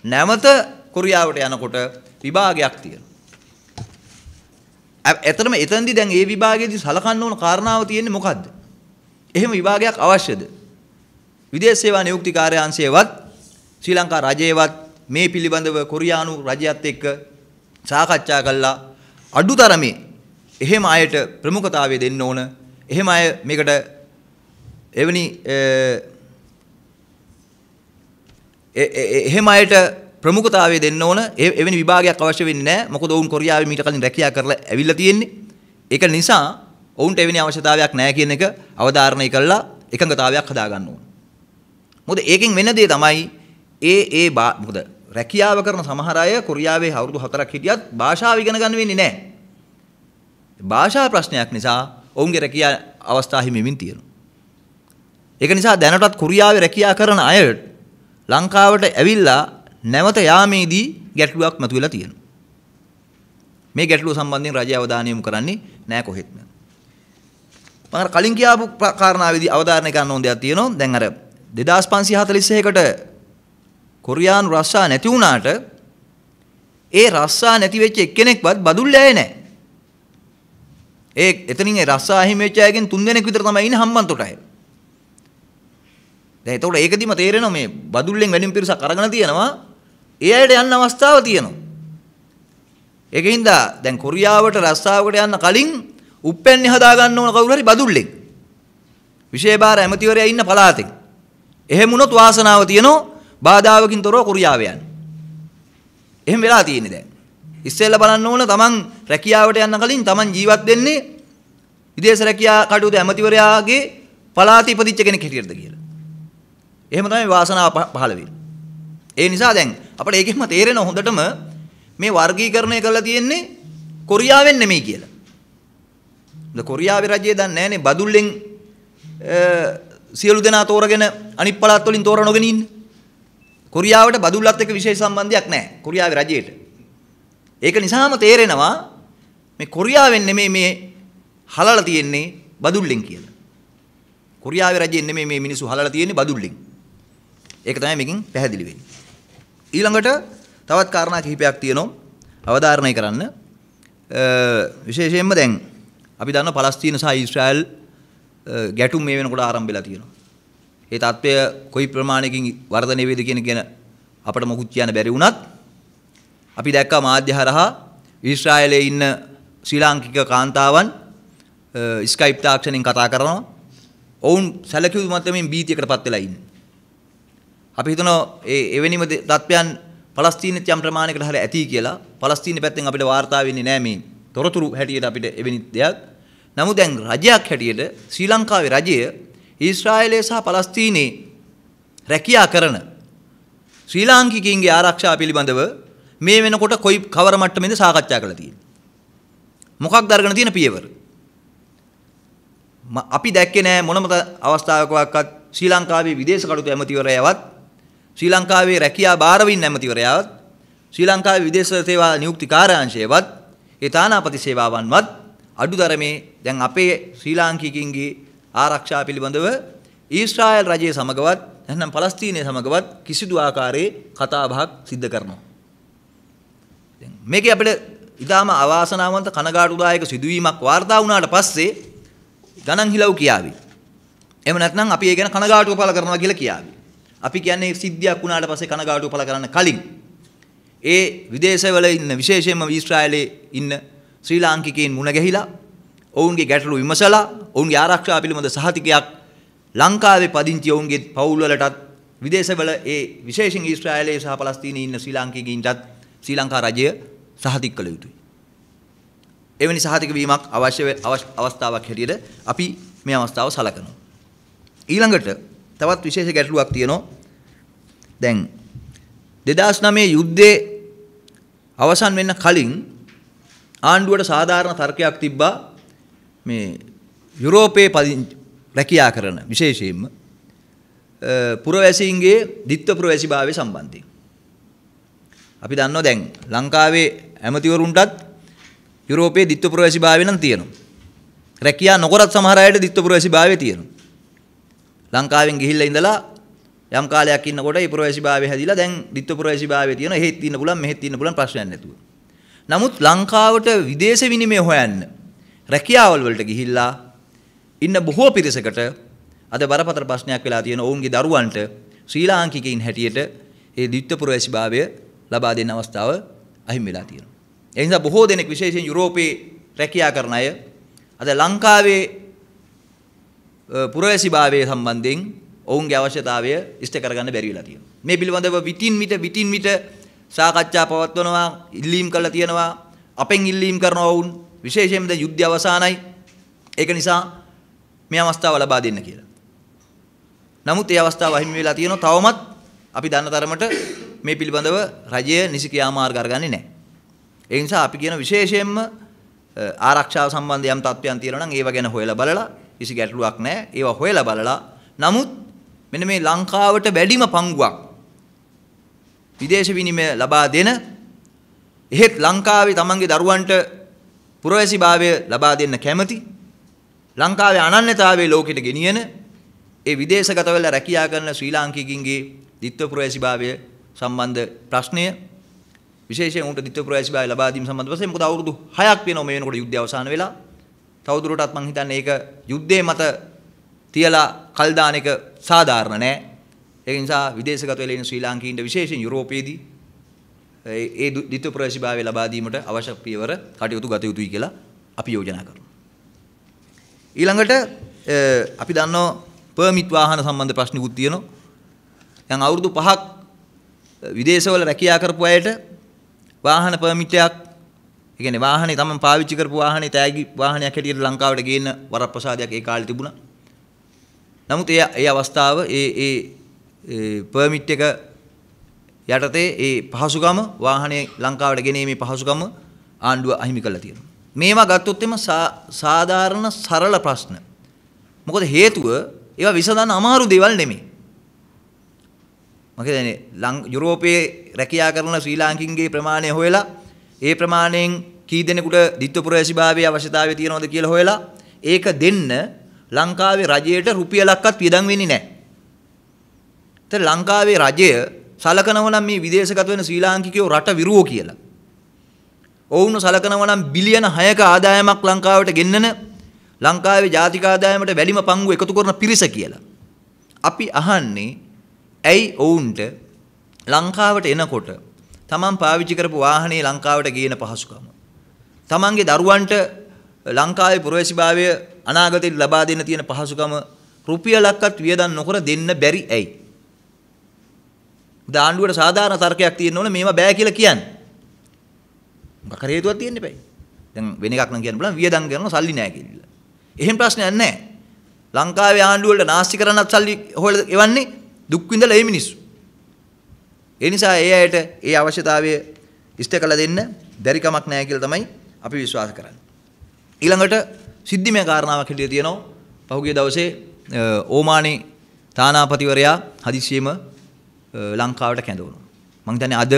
නැවත කොරියාවට යනකොට විභාගයක් තියෙනවා. ඇත්තටම එතනදී දැන් ඒ විභාගයේදී සලකන්න ඕන කාරණාව තියෙන්නේ මොකද්ද? එහෙම විභාගයක් අවශ්‍යද? විදේශ සේවා නියුක්ති කාර්යාංශයේවත් ශ්‍රී ලංකා රජයේවත් මේ පිළිබඳව කොරියානු රජයත් එක්ක සාකච්ඡා කළා අඩුතරමේ එහෙම අයට ප්‍රමුඛතාවය දෙන්න ඕන එහෙම අය මේකට එවැනි එහෙම අයට ප්‍රමුඛතාවය දෙන්න ඕන එවැනි විභාගයක් අවශ්‍ය වෙන්නේ නැහැ මොකද ඔවුන් කොරියාවේ මීට කලින් රැකියා කරලා ඇවිල්ලා තියෙන්නේ ඒක නිසා ඔවුන්ට එවැනි අවශ්‍යතාවයක් නැහැ කියන එක අවධාරණය කළා එකඟතාවයක් හදාගන්න ඕන මොකද ඒකෙන් වෙන දේ තමයි ඒ ඒ මොකද රැකියාව කරන සමහර අය කොරියාවේ අවුරුදු 4ක් හිටියත් භාෂාව ඉගෙන ගන්න වෙන්නේ නැහැ. භාෂා ප්‍රශ්නයක් නිසා ඔවුන්ගේ රැකියා අවස්ථා හිමිමින් තියෙනවා. ඒක නිසා දැනටත් කොරියාවේ රැකියා කරන අය ලංකාවට ඇවිල්ලා නැවත යාමේදී ගැටලුවක් මතුවලා තියෙනවා. මේ ගැටලුව සම්බන්ධයෙන් රජය අවධානය යොමු කරන්නේ නැහැ කොහෙත්ම. මම කලින් කියාපු කාරණාවේදී අවධානය ගන්න ඕන දෙයක් තියෙනවා. දැන් අර දෙදස් පන්සි හතලිස්සයකට කොරියානු රස්සා නැති වුණාට ඒ රස්සා නැතිවෙච්ච එක්කෙනෙක්වත් බදුල්ලෑ නෑ. ඒ එතනින් ඒ රස්සා හිමේච්චායගෙන් තුන් දෙනෙක් විතර තමයි ඉන්නේ හම්බන්තොටයි. දැන් එතකොට ඒකදිම තේරෙනවා මේ බදුල්ලෙන් වැඩිම පිරිසක් අරගෙන තියෙනවා. ඒ අයට යන්න අවස්ථාව තියෙනවා. ඒකින්ද දැන් කොරියාවට රස්සාවකට යන්න කලින් උප්පැන්නේ හදා ගන්න ඕන කවුරු හරි බදුල්ලෙක්. විශේෂ බාර ඇමතිවරයා ඉන්න පළාතේ එහෙම වුණොත් වාසනාව තියෙනෝ බාධාවකින් තොරව කුරියාව යන. එහෙම වෙලා තියෙන්නේ දැන්. ඉස්සෙල්ලා බලන්න ඕන තමන් රැකියාවට යන්න කලින් තමන් ජීවත් වෙන්නේ විදේශ රැකියා කටයුතු ඇමතිවරයාගේ පලාතේ ඉපදිච්ච කෙනෙක් හිටියද කියලා. එහෙම තමයි වාසනාව පහළ වෙන්නේ. ඒ නිසා දැන් අපිට ඒකෙන්ම තේරෙන හොඳටම මේ වර්ගීකරණය කරලා තියෙන්නේ කොරියාවෙන් නෙමෙයි කියලා. ද කොරියාවේ රජය දන්නේ නැහනේ බදුල්ලෙන් සියලු දෙනා තෝරගෙන අනිත් පළාත් වලින් තෝර නොගෙන ඉන්න. කොරියාවට බදුල්ලත් එක්ක විශේෂ සම්බන්ධයක් නැහැ. කොරියාවේ රජයට. ඒක නිසාම තේරෙනවා මේ කොරියාවෙන් නෙමෙයි මේ හලලා තියෙන්නේ බදුල්ලෙන් කියලා. කොරියාවේ රජයෙන් නෙමෙයි මේ මිනිස්සු හලලා තියෙන්නේ බදුල්ලෙන්. ඒක තමයි මේකෙන් පැහැදිලි වෙන්නේ. ඊළඟට තවත් කාරණා කිහිපයක් තියෙනවා අවධාරණය කරන්න. විශේෂයෙන්ම දැන් අපි දන්නවා පලස්තීන සහ ඊශ්‍රායල් ගැටුම් මේ වෙනකොට ආරම්භ වෙලා තියෙනවා. ඒ தත්වය කොයි ප්‍රමාණයකින් වර්ධනය වේද කියන ගැන අපිට මොකුත් කියන්න බැරි වුණත් අපි දැක්කා මාධ්‍ය හරහා ඊශ්‍රායලයේ ඉන්න ශ්‍රී ලාංකික කාන්තාවන් ස්කයිප් තාක්ෂණයෙන් කතා කරනවා. ඔවුන් සැලකිලි මතමින් බීතියකටපත් වෙලා ඉන්නේ. අපි හිතනවා ඒ එවැනිම தත්වයන් පලස්තීනෙත් යම් ප්‍රමාණයකට හරිය ඇති කියලා පලස්තීන පැත්තෙන් අපිට වාර්තා වෙන්නේ නැහැ මේ තොරතුරු හැටියට අපිට එවැනි දෙයක් නමුත් දැන් රජයක් හැටියට ශ්‍රී ලංකාවේ රජය ඊශ්‍රායලය සහ පලස්තීනයේ රැකියා කරන ශ්‍රී ලාංකිකයින්ගේ ආරක්ෂා පිළිබඳව මේ වෙනකොට කොයි කවර මට්ටමේද සාකච්ඡා කරලා තියෙන්නේ? මොකක්ද අරගෙන තියෙන පියවර? අපි දැක්කේ නෑ මොනම අවස්ථාවකවත් ශ්‍රී ලංකාවේ විදේශ කටයුතු ඇමතිවරයවත් ශ්‍රී ලංකාවේ රැකියා භාරවින් ඇමතිවරයවත් ශ්‍රී ලංකාවේ විදේශ සේවා නියුක්ති කාර්යාංශයවත් ඒ තානාපති සේවාවන්වත් අඩුතරමේ දැන් අපේ ශ්‍රී ලාංකිකයින්ගේ ආරක්ෂා පිළිබඳව ඊශ්‍රායල් රජය සමගවත් නැත්නම් පලස්තීනය සමගවත් කිසිදු ආකාරයේ කතාබහක් සිද්ධ කරනවා. දැන් මේකේ අපිට ඉතාම අවාසනාවන්ත කනගාටුදායක සිදුවීමක් වාර්තා වුණාට පස්සේ ගණන් හිලව් කියාවි. එහෙම නැත්නම් අපි ඒ ගැන කනගාටුව පළ කරනවා කියලා කියාවි. අපි කියන්නේ සිද්ධියක් වුණාට පස්සේ කනගාටුව පළ කරන්න කලින් ඒ විදේශවල ඉන්න විශේෂයෙන්ම ඊශ්‍රායලයේ ඉන්න ශ්‍රී ලාංකිකයින් මුණ ගැහිලා ඔවුන්ගේ ගැටලු විමසලා ඔවුන්ගේ ආරක්ෂා පිළිබඳ සහතිකයක් ලංකාවේ පදිංචි ඔවුන්ගේ පවුල්වලටත් විදේශවල ඒ විශේෂයෙන් ඊශ්‍රායලයේ සහ පලස්තීනයේ ඉන්න ශ්‍රී ලාංකිකයින්ටත් ශ්‍රී ලංකා රජය සහතික කළ යුතුයි. එවැනි සහතික වීමක් අවශ්‍ය අවස්ථාවක් හැටියට අපි මේ අවස්ථාව සලකනවා. ඊළඟට තවත් විශේෂ ගැටලුවක් තියෙනවා. දැන් 2009 යුද්ධයේ අවසන් වෙන්න කලින් ආණ්ඩුවට සාධාරණ තර්කයක් තිබ්බා මේ යුරෝපයේ රැකියා කරන විශේෂයෙන්ම පුරවැසින්ගේ දිත්ව පුරවැසිභාවය සම්බන්ධයෙන්. අපි දන්නවා දැන් ලංකාවේ ඇමතිවරුන්ටත් යුරෝපයේ දිත්ව පුරවැසිභාවය නම් තියෙනවා. රැකියා නොකරත් සමහර අයට දිත්ව පුරවැසිභාවය තියෙනවා. ලංකාවෙන් ගිහිල්ලා ඉඳලා යම් කාලයක් ඉන්නකොට ඒ පුරවැසිභාවය හැදිලා දැන් දිත්ව පුරවැසිභාවය තියෙනවා. එහෙත් ඉන්න පුළුවන් මෙහෙත් ඉන්න පුළුවන් ප්‍රශ්නයක් නැතුව. නමුත් ලංකාවට විදේශ විනිමය හොයන්න රැකියාවල් වලට ගිහිල්ලා ඉන්න බොහෝ පිරිසකට අද බරපතල ප්‍රශ්නයක් වෙලා තියෙන ඔවුන්ගේ දරුවන්ට ශ්‍රී ලාංකිකයින් හැටියට ඒ ද්විත්වපුරවැසිභාවය ලබා දෙන්න අවස්ථාව අහිමි වෙලා තියෙනවා. ඒ නිසා බොහෝ දෙනෙක් විශේෂයෙන් යුරෝපයේ රැකියා කරන අය අද ලංකාවේ පුරවැසිභාවය සම්බන්ධයෙන් ඔවුන්ගේ අවශ්‍යතාවය ඉෂ්ට කරගන්න බැරි වෙලා තියෙනවා. මේ පිළිබඳව විтин මිට විтин මිට සාකච්ඡා පවත්වනවා ඉල්ලීම් කරලා තියෙනවා අපෙන් ඉල්ලීම් කරනවා වුන් විශේෂයෙන්ම දැන් යුද්ධය අවසానයි ඒක නිසා මේ අවස්ථාව ලබා දෙන්න කියලා. නමුත් මේ අවස්ථාව අහිමි වෙලා තියෙනවා තවමත් අපි දන්න තරමට මේ පිළිබඳව රජය නිසි ක්‍රියාමාර්ග අරගන්නේ නැහැ. ඒ නිසා අපි කියන විශේෂයෙන්ම ආරක්ෂාව සම්බන්ධ යම් තත්ත්වයන් තියෙනවා නම් ඒව ගැන හොයලා බලලා කිසි ගැටලුවක් නැහැ. ඒව හොයලා බලලා නමුත් මෙන්න මේ ලංකාවට වැඩිම පංගුවක් විදේශ විනිමය ලබා දෙන එහෙත් ලංකාවේ තමන්ගේ දරුවන්ට පුරවැසිභාවය ලබා දෙන්න කැමති ලංකාවේ අනන්‍යතාවය ලෝකෙට ගෙනියන ඒ විදේශගත වෙලා රැකියා කරන ශ්‍රී ලාංකිකයින්ගේ ද්විත්ව පුරවැසිභාවය සම්බන්ධ ප්‍රශ්නය විශේෂයෙන් උන්ට ද්විත්ව පුරවැසිභාවය ලබා දීම සම්බන්ධ වශයෙන් මොකද අවුරුදු 6ක් වෙනව මේ වෙනකොට යුද්ධය අවසන් වෙලා තවදුරටත් මං හිතන්නේ ඒක යුද්ධයේ මත තියලා කල් දාන එක සාධාරණ නෑ ඒ නිසා විදේශගත වෙලා ඉන්න ශ්‍රී ලාංකීයින්ට විශේෂයෙන් යුරෝපයේදී ඒ ද්විත්ව ප්‍රවේශභාවය ලබා දීමට අවශ්‍ය පියවර කටයුතු ගත යුතුයි කියලා අපි යෝජනා කරනවා. ඊළඟට අපි දන්නවා පර්මිට් වාහන සම්බන්ධ ප්‍රශ්නිකුත් තියෙනවා. දැන් අවුරුදු 5ක් විදේශවල රැකියා කරපු අයට වාහන පර්මිට් එකක් ඒ කියන්නේ වාහනේ තමන් පාවිච්චි කරපු වාහනේ තෑගි වාහනයක් හැටියට ලංකාවට ගේන්න වරප්‍රසාදයක් ඒ කාලේ තිබුණා. නමුත් ඒ ඒ අවස්ථාව ඒ ඒ පර්මිට් එක යටතේ ඒ පහසුකම වාහනේ ලංකාවට ගෙනීමේ පහසුකම ආණ්ඩුව අහිමි කරලා තියෙනවා. මේවා ගත්තොත් එම සාධාරණ සරල ප්‍රශ්න. මොකද හේතුව ඒවා විසඳන්න අමාරු දේවල් නෙමෙයි. මම කියන්නේ යුරෝපයේ රැකියා කරන ශ්‍රී ලාංකින්ගේ ප්‍රමාණය හොයලා ඒ ප්‍රමාණයෙන් කී දෙනෙකුට ද්විත්ව පුරවැසිභාවයේ අවශ්‍යතාවය තියෙනවද කියලා හොයලා ඒක දෙන්න ලංකාවේ රජයට රුපියලක්වත් වියදම් වෙන්නේ නැහැ. ඒත් ලංකාවේ රජය සලකනවා නම් මේ විදේශගත වෙන ශ්‍රී ලාංකිකයෝ රට විරුවෝ කියලා. ඔවුන් සලකනවා නම් බිලියන 6ක ආදායමක් ලංකාවට ගෙන්නන ලංකාවේ ජාතික ආදායමට වැඩිම පංගු එකතු කරන පිරිස කියලා. අපි අහන්නේ ඇයි ඔවුන්ට ලංකාවට එනකොට තමන් පාවිච්චි කරපු වාහනේ ලංකාවට ගේන පහසුකම. තමන්ගේ දරුවන්ට ලංකාවේ පුරවැසිභාවය අනාගතයට ලබා දෙන්න තියෙන පහසුකම රුපියලක්වත් වියදම් නොකර දෙන්න බැරි ඇයි? දාණ්ඩුවට සාධාරණ තර්කයක් තියෙන්න ඕන මේවා බෑ කියලා කියන්නේ. මොකක් හරි හේතුවක් තියෙන්න එපයි. දැන් වෙන එකක් නම් කියන්න බලන්න වියදම් කරනවා සල්ලි නෑ කියලා. එහෙම ප්‍රශ්නයක් නෑ. ලංකාවේ ආණ්ඩුව වලට නාස්ති කරන්නත් සල්ලි හොයලා එවන්නේ දුක් විඳලා ඒ මිනිස්සු. ඒ නිසා ඒ අයට ඒ අවශ්‍යතාවය ඉෂ්ට කළ දෙන්න දැරිකමක් නැහැ කියලා තමයි අපි විශ්වාස කරන්නේ. ඊළඟට සිද්ධිමය කාරණාවක් හිටියේ තියෙනවා. පහුගිය දවසේ ඕමානි තානාපතිවරයා හදිසියෙම ලංකාවට කැඳවුණු. මංතන අද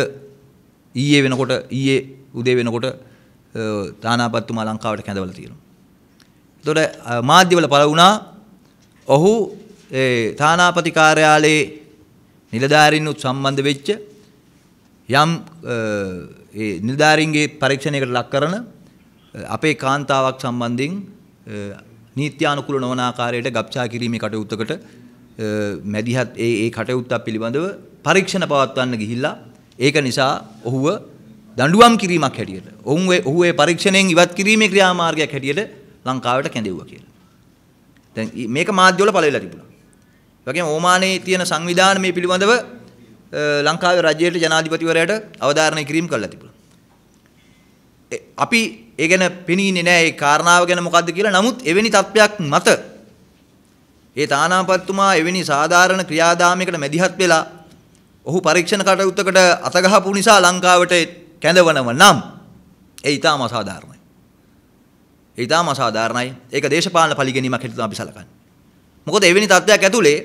ඊයේ වෙනකොට ඊයේ උදේ වෙනකොට තානාපත්තුමා ලංකාවට කැඳවල තියෙනු. තොට මාධ්‍යවල පල වුණා ඔහු තානාපති කාර්යාලයේ නිලධාරින්නුත් සම්බන්ධ වෙච්ච යම් නිධාරින්ගේ පරීක්ෂණයකට ලක් කරන අපේ කාන්තාවක් සම්බන්ධින් නීත්‍යානුකුල නොවනාකාරයට ගප්චා කිරීමේ කටයුත්තකට මැදිහත් ඒ කටයුත්තක් පිළිබඳව පරීක්ෂණ පවත්වන්න ගිහිල්ලා ඒක නිසා ඔහුව දඩුවම් කිරීමක් හැටියට ඔවුන් ඔහුේ පරීක්ෂණයෙන් ඉවත් කිරීමේ ක්‍රියාමාර්ගයක් හැටියට ලංකාවට කැඳෙව්ව කියලා. දැන් මේක මාධ්‍යවල පළවෙලා තිබුණා. වගේම ඕමානයේ තියෙන සංවිධාන මේ පිළිබඳව ලංකාවේ රජයට ජනාධිපතිවරයාට අවධාරණය කිරීම කළා තිබුණා. අපි ඒ ගැන පෙනීන්නේ නැහැ ඒ කාරණාව ගැන මොකද්ද කියලා. නමුත් එවැනි තත්ත්වයක් මත ඒ තානාපත්තුමා එවැනි සාධාරණ ක්‍රියාදාමයකට මැදිහත් වෙලා ඔහු පරීක්ෂණ කටයුත්තකට අතගහපු නිසා ලංකාවට කැඳවනව නම් ඒ ඊටාම අසාධාරණයි. ඒ ඊටාම අසාධාරණයි. ඒක දේශපාලන පරිගැනීමක් හැටියට අපි සලකන්නේ. මොකද එවැනි තත්ත්වයක් ඇතුලේ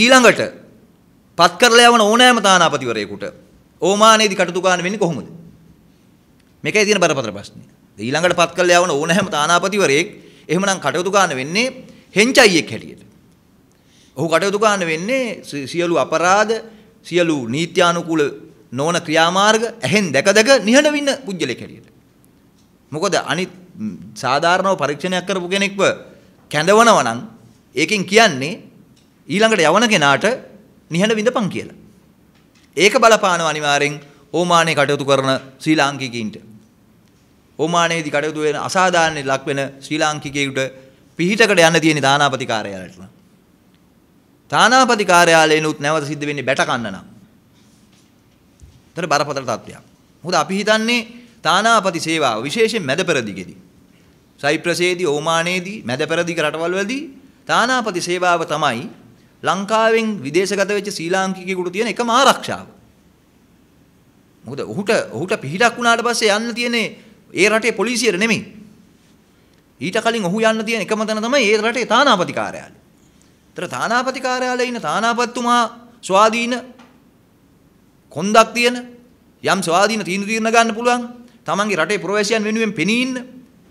ඊළඟට පත් කරලා යවන ඕනෑම තානාපතිවරයෙකුට ඕමානේදී කටුතුකාන වෙන්නේ කොහොමද? මේකයි තියෙන බරපතල ප්‍රශ්නේ. ඊළඟට පත් කරලා යවන ඕනෑම තානාපතිවරයෙක් එහෙමනම් කටයුතු ගන්න වෙන්නේ හෙන්චයියෙක් හැටියට. ඔහු කටයුතු කරන්න වෙන්නේ සියලු අපරාධ සියලු නීත්‍යානුකූල නොවන ක්‍රියාමාර්ග ඇහෙන් දැක දැක නිහඬ වින්න පුජ්‍යලෙක් හැටියට. මොකද අනිත් සාධාරණව පරීක්ෂණයක් කරපු කෙනෙක්ව කැඳවනවා නම් ඒකෙන් කියන්නේ ඊළඟට යවන කෙනාට නිහඬ විඳපන් කියලා. ඒක බලපානවා අනිවාර්යෙන් ඕමානයේ කටයුතු කරන ශ්‍රී ලාංකිකයින්ට. ඕමානයේදී කටයුතු වෙන අසාධාරණ ලක් වෙන ශ්‍රී ලාංකිකයෙකුට පිහිටකට යන්න තියෙන දානාපති කාර්යාලයට. තානාපති කාර්යාලයනුත් නැවත සිද්ධ වෙන්නේ බැට කන්න නම්. ඒතර බරපතල තත්ත්වයක්. මොකද අපි හිතන්නේ තානාපති සේවාව විශේෂයෙන් මැද පෙරදිගේදී. සයිප්‍රසයේදී, ඕමානයේදී, මැද පෙරදිග රටවල්වලදී තානාපති සේවාව තමයි ලංකාවෙන් විදේශගත වෙච්ච ශ්‍රී ලාංකිකයෙකුට තියෙන එකම ආරක්ෂාව. මොකද ඔහුට ඔහුට පිහිටක් වුණාට පස්සේ යන්න තියෙන්නේ ඒ රටේ පොලිසියට නෙමෙයි. ඊට කලින් ඔහු යන්න තියෙන එකම තැන තමයි ඒ රටේ තානාපති කාර්යාලය. ඒතර තානාපති කාර්යාලයේ ඉන්න තානාපත්තුමා ස්වාධීන කොන්දක් තියෙන යම් ස්වාධීන තීන්දුව తీරන ගන්න පුළුවන් තමන්ගේ රටේ ප්‍රවේශයන් වෙනුවෙන් පෙනී ඉන්න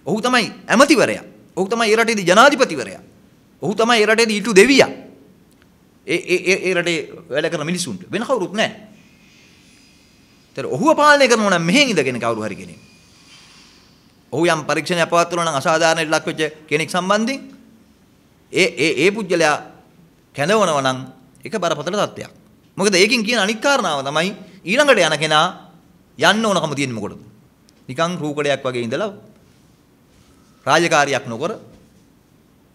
ඔහු තමයි ඇමතිවරයා ඔහු තමයි ඒ රටේදී ජනාධිපතිවරයා ඔහු තමයි ඒ රටේදී ඊටු දෙවියා ඒ ඒ ඒ රටේ වැඩ කරන මිනිසුන්ට වෙන කවුරුත් නැහැ. ඒතර ඔහුව පාලනය කරනවා නම් මෙහෙන් ඉඳගෙන කවුරු හරි කෙනෙක්. ඔහු යම් පරීක්ෂණයක් පවත්වනවා නම් අසාධාරණ ලක් වෙච්ච කෙනෙක් සම්බන්ධයෙන් ඒ ඒ ඒ පුජ්‍යලයා කැඳවනවා නම් ඒක බරපතල තත්ත්වයක්. මොකද ඒකෙන් කියන අනික් කාරණාව තමයි ඊළඟට යන කෙනා යන්න ඕනකම තියෙන්නේ මොකටද? නිකන් රූකඩයක් වගේ ඉඳලා රාජකාරියක් නොකර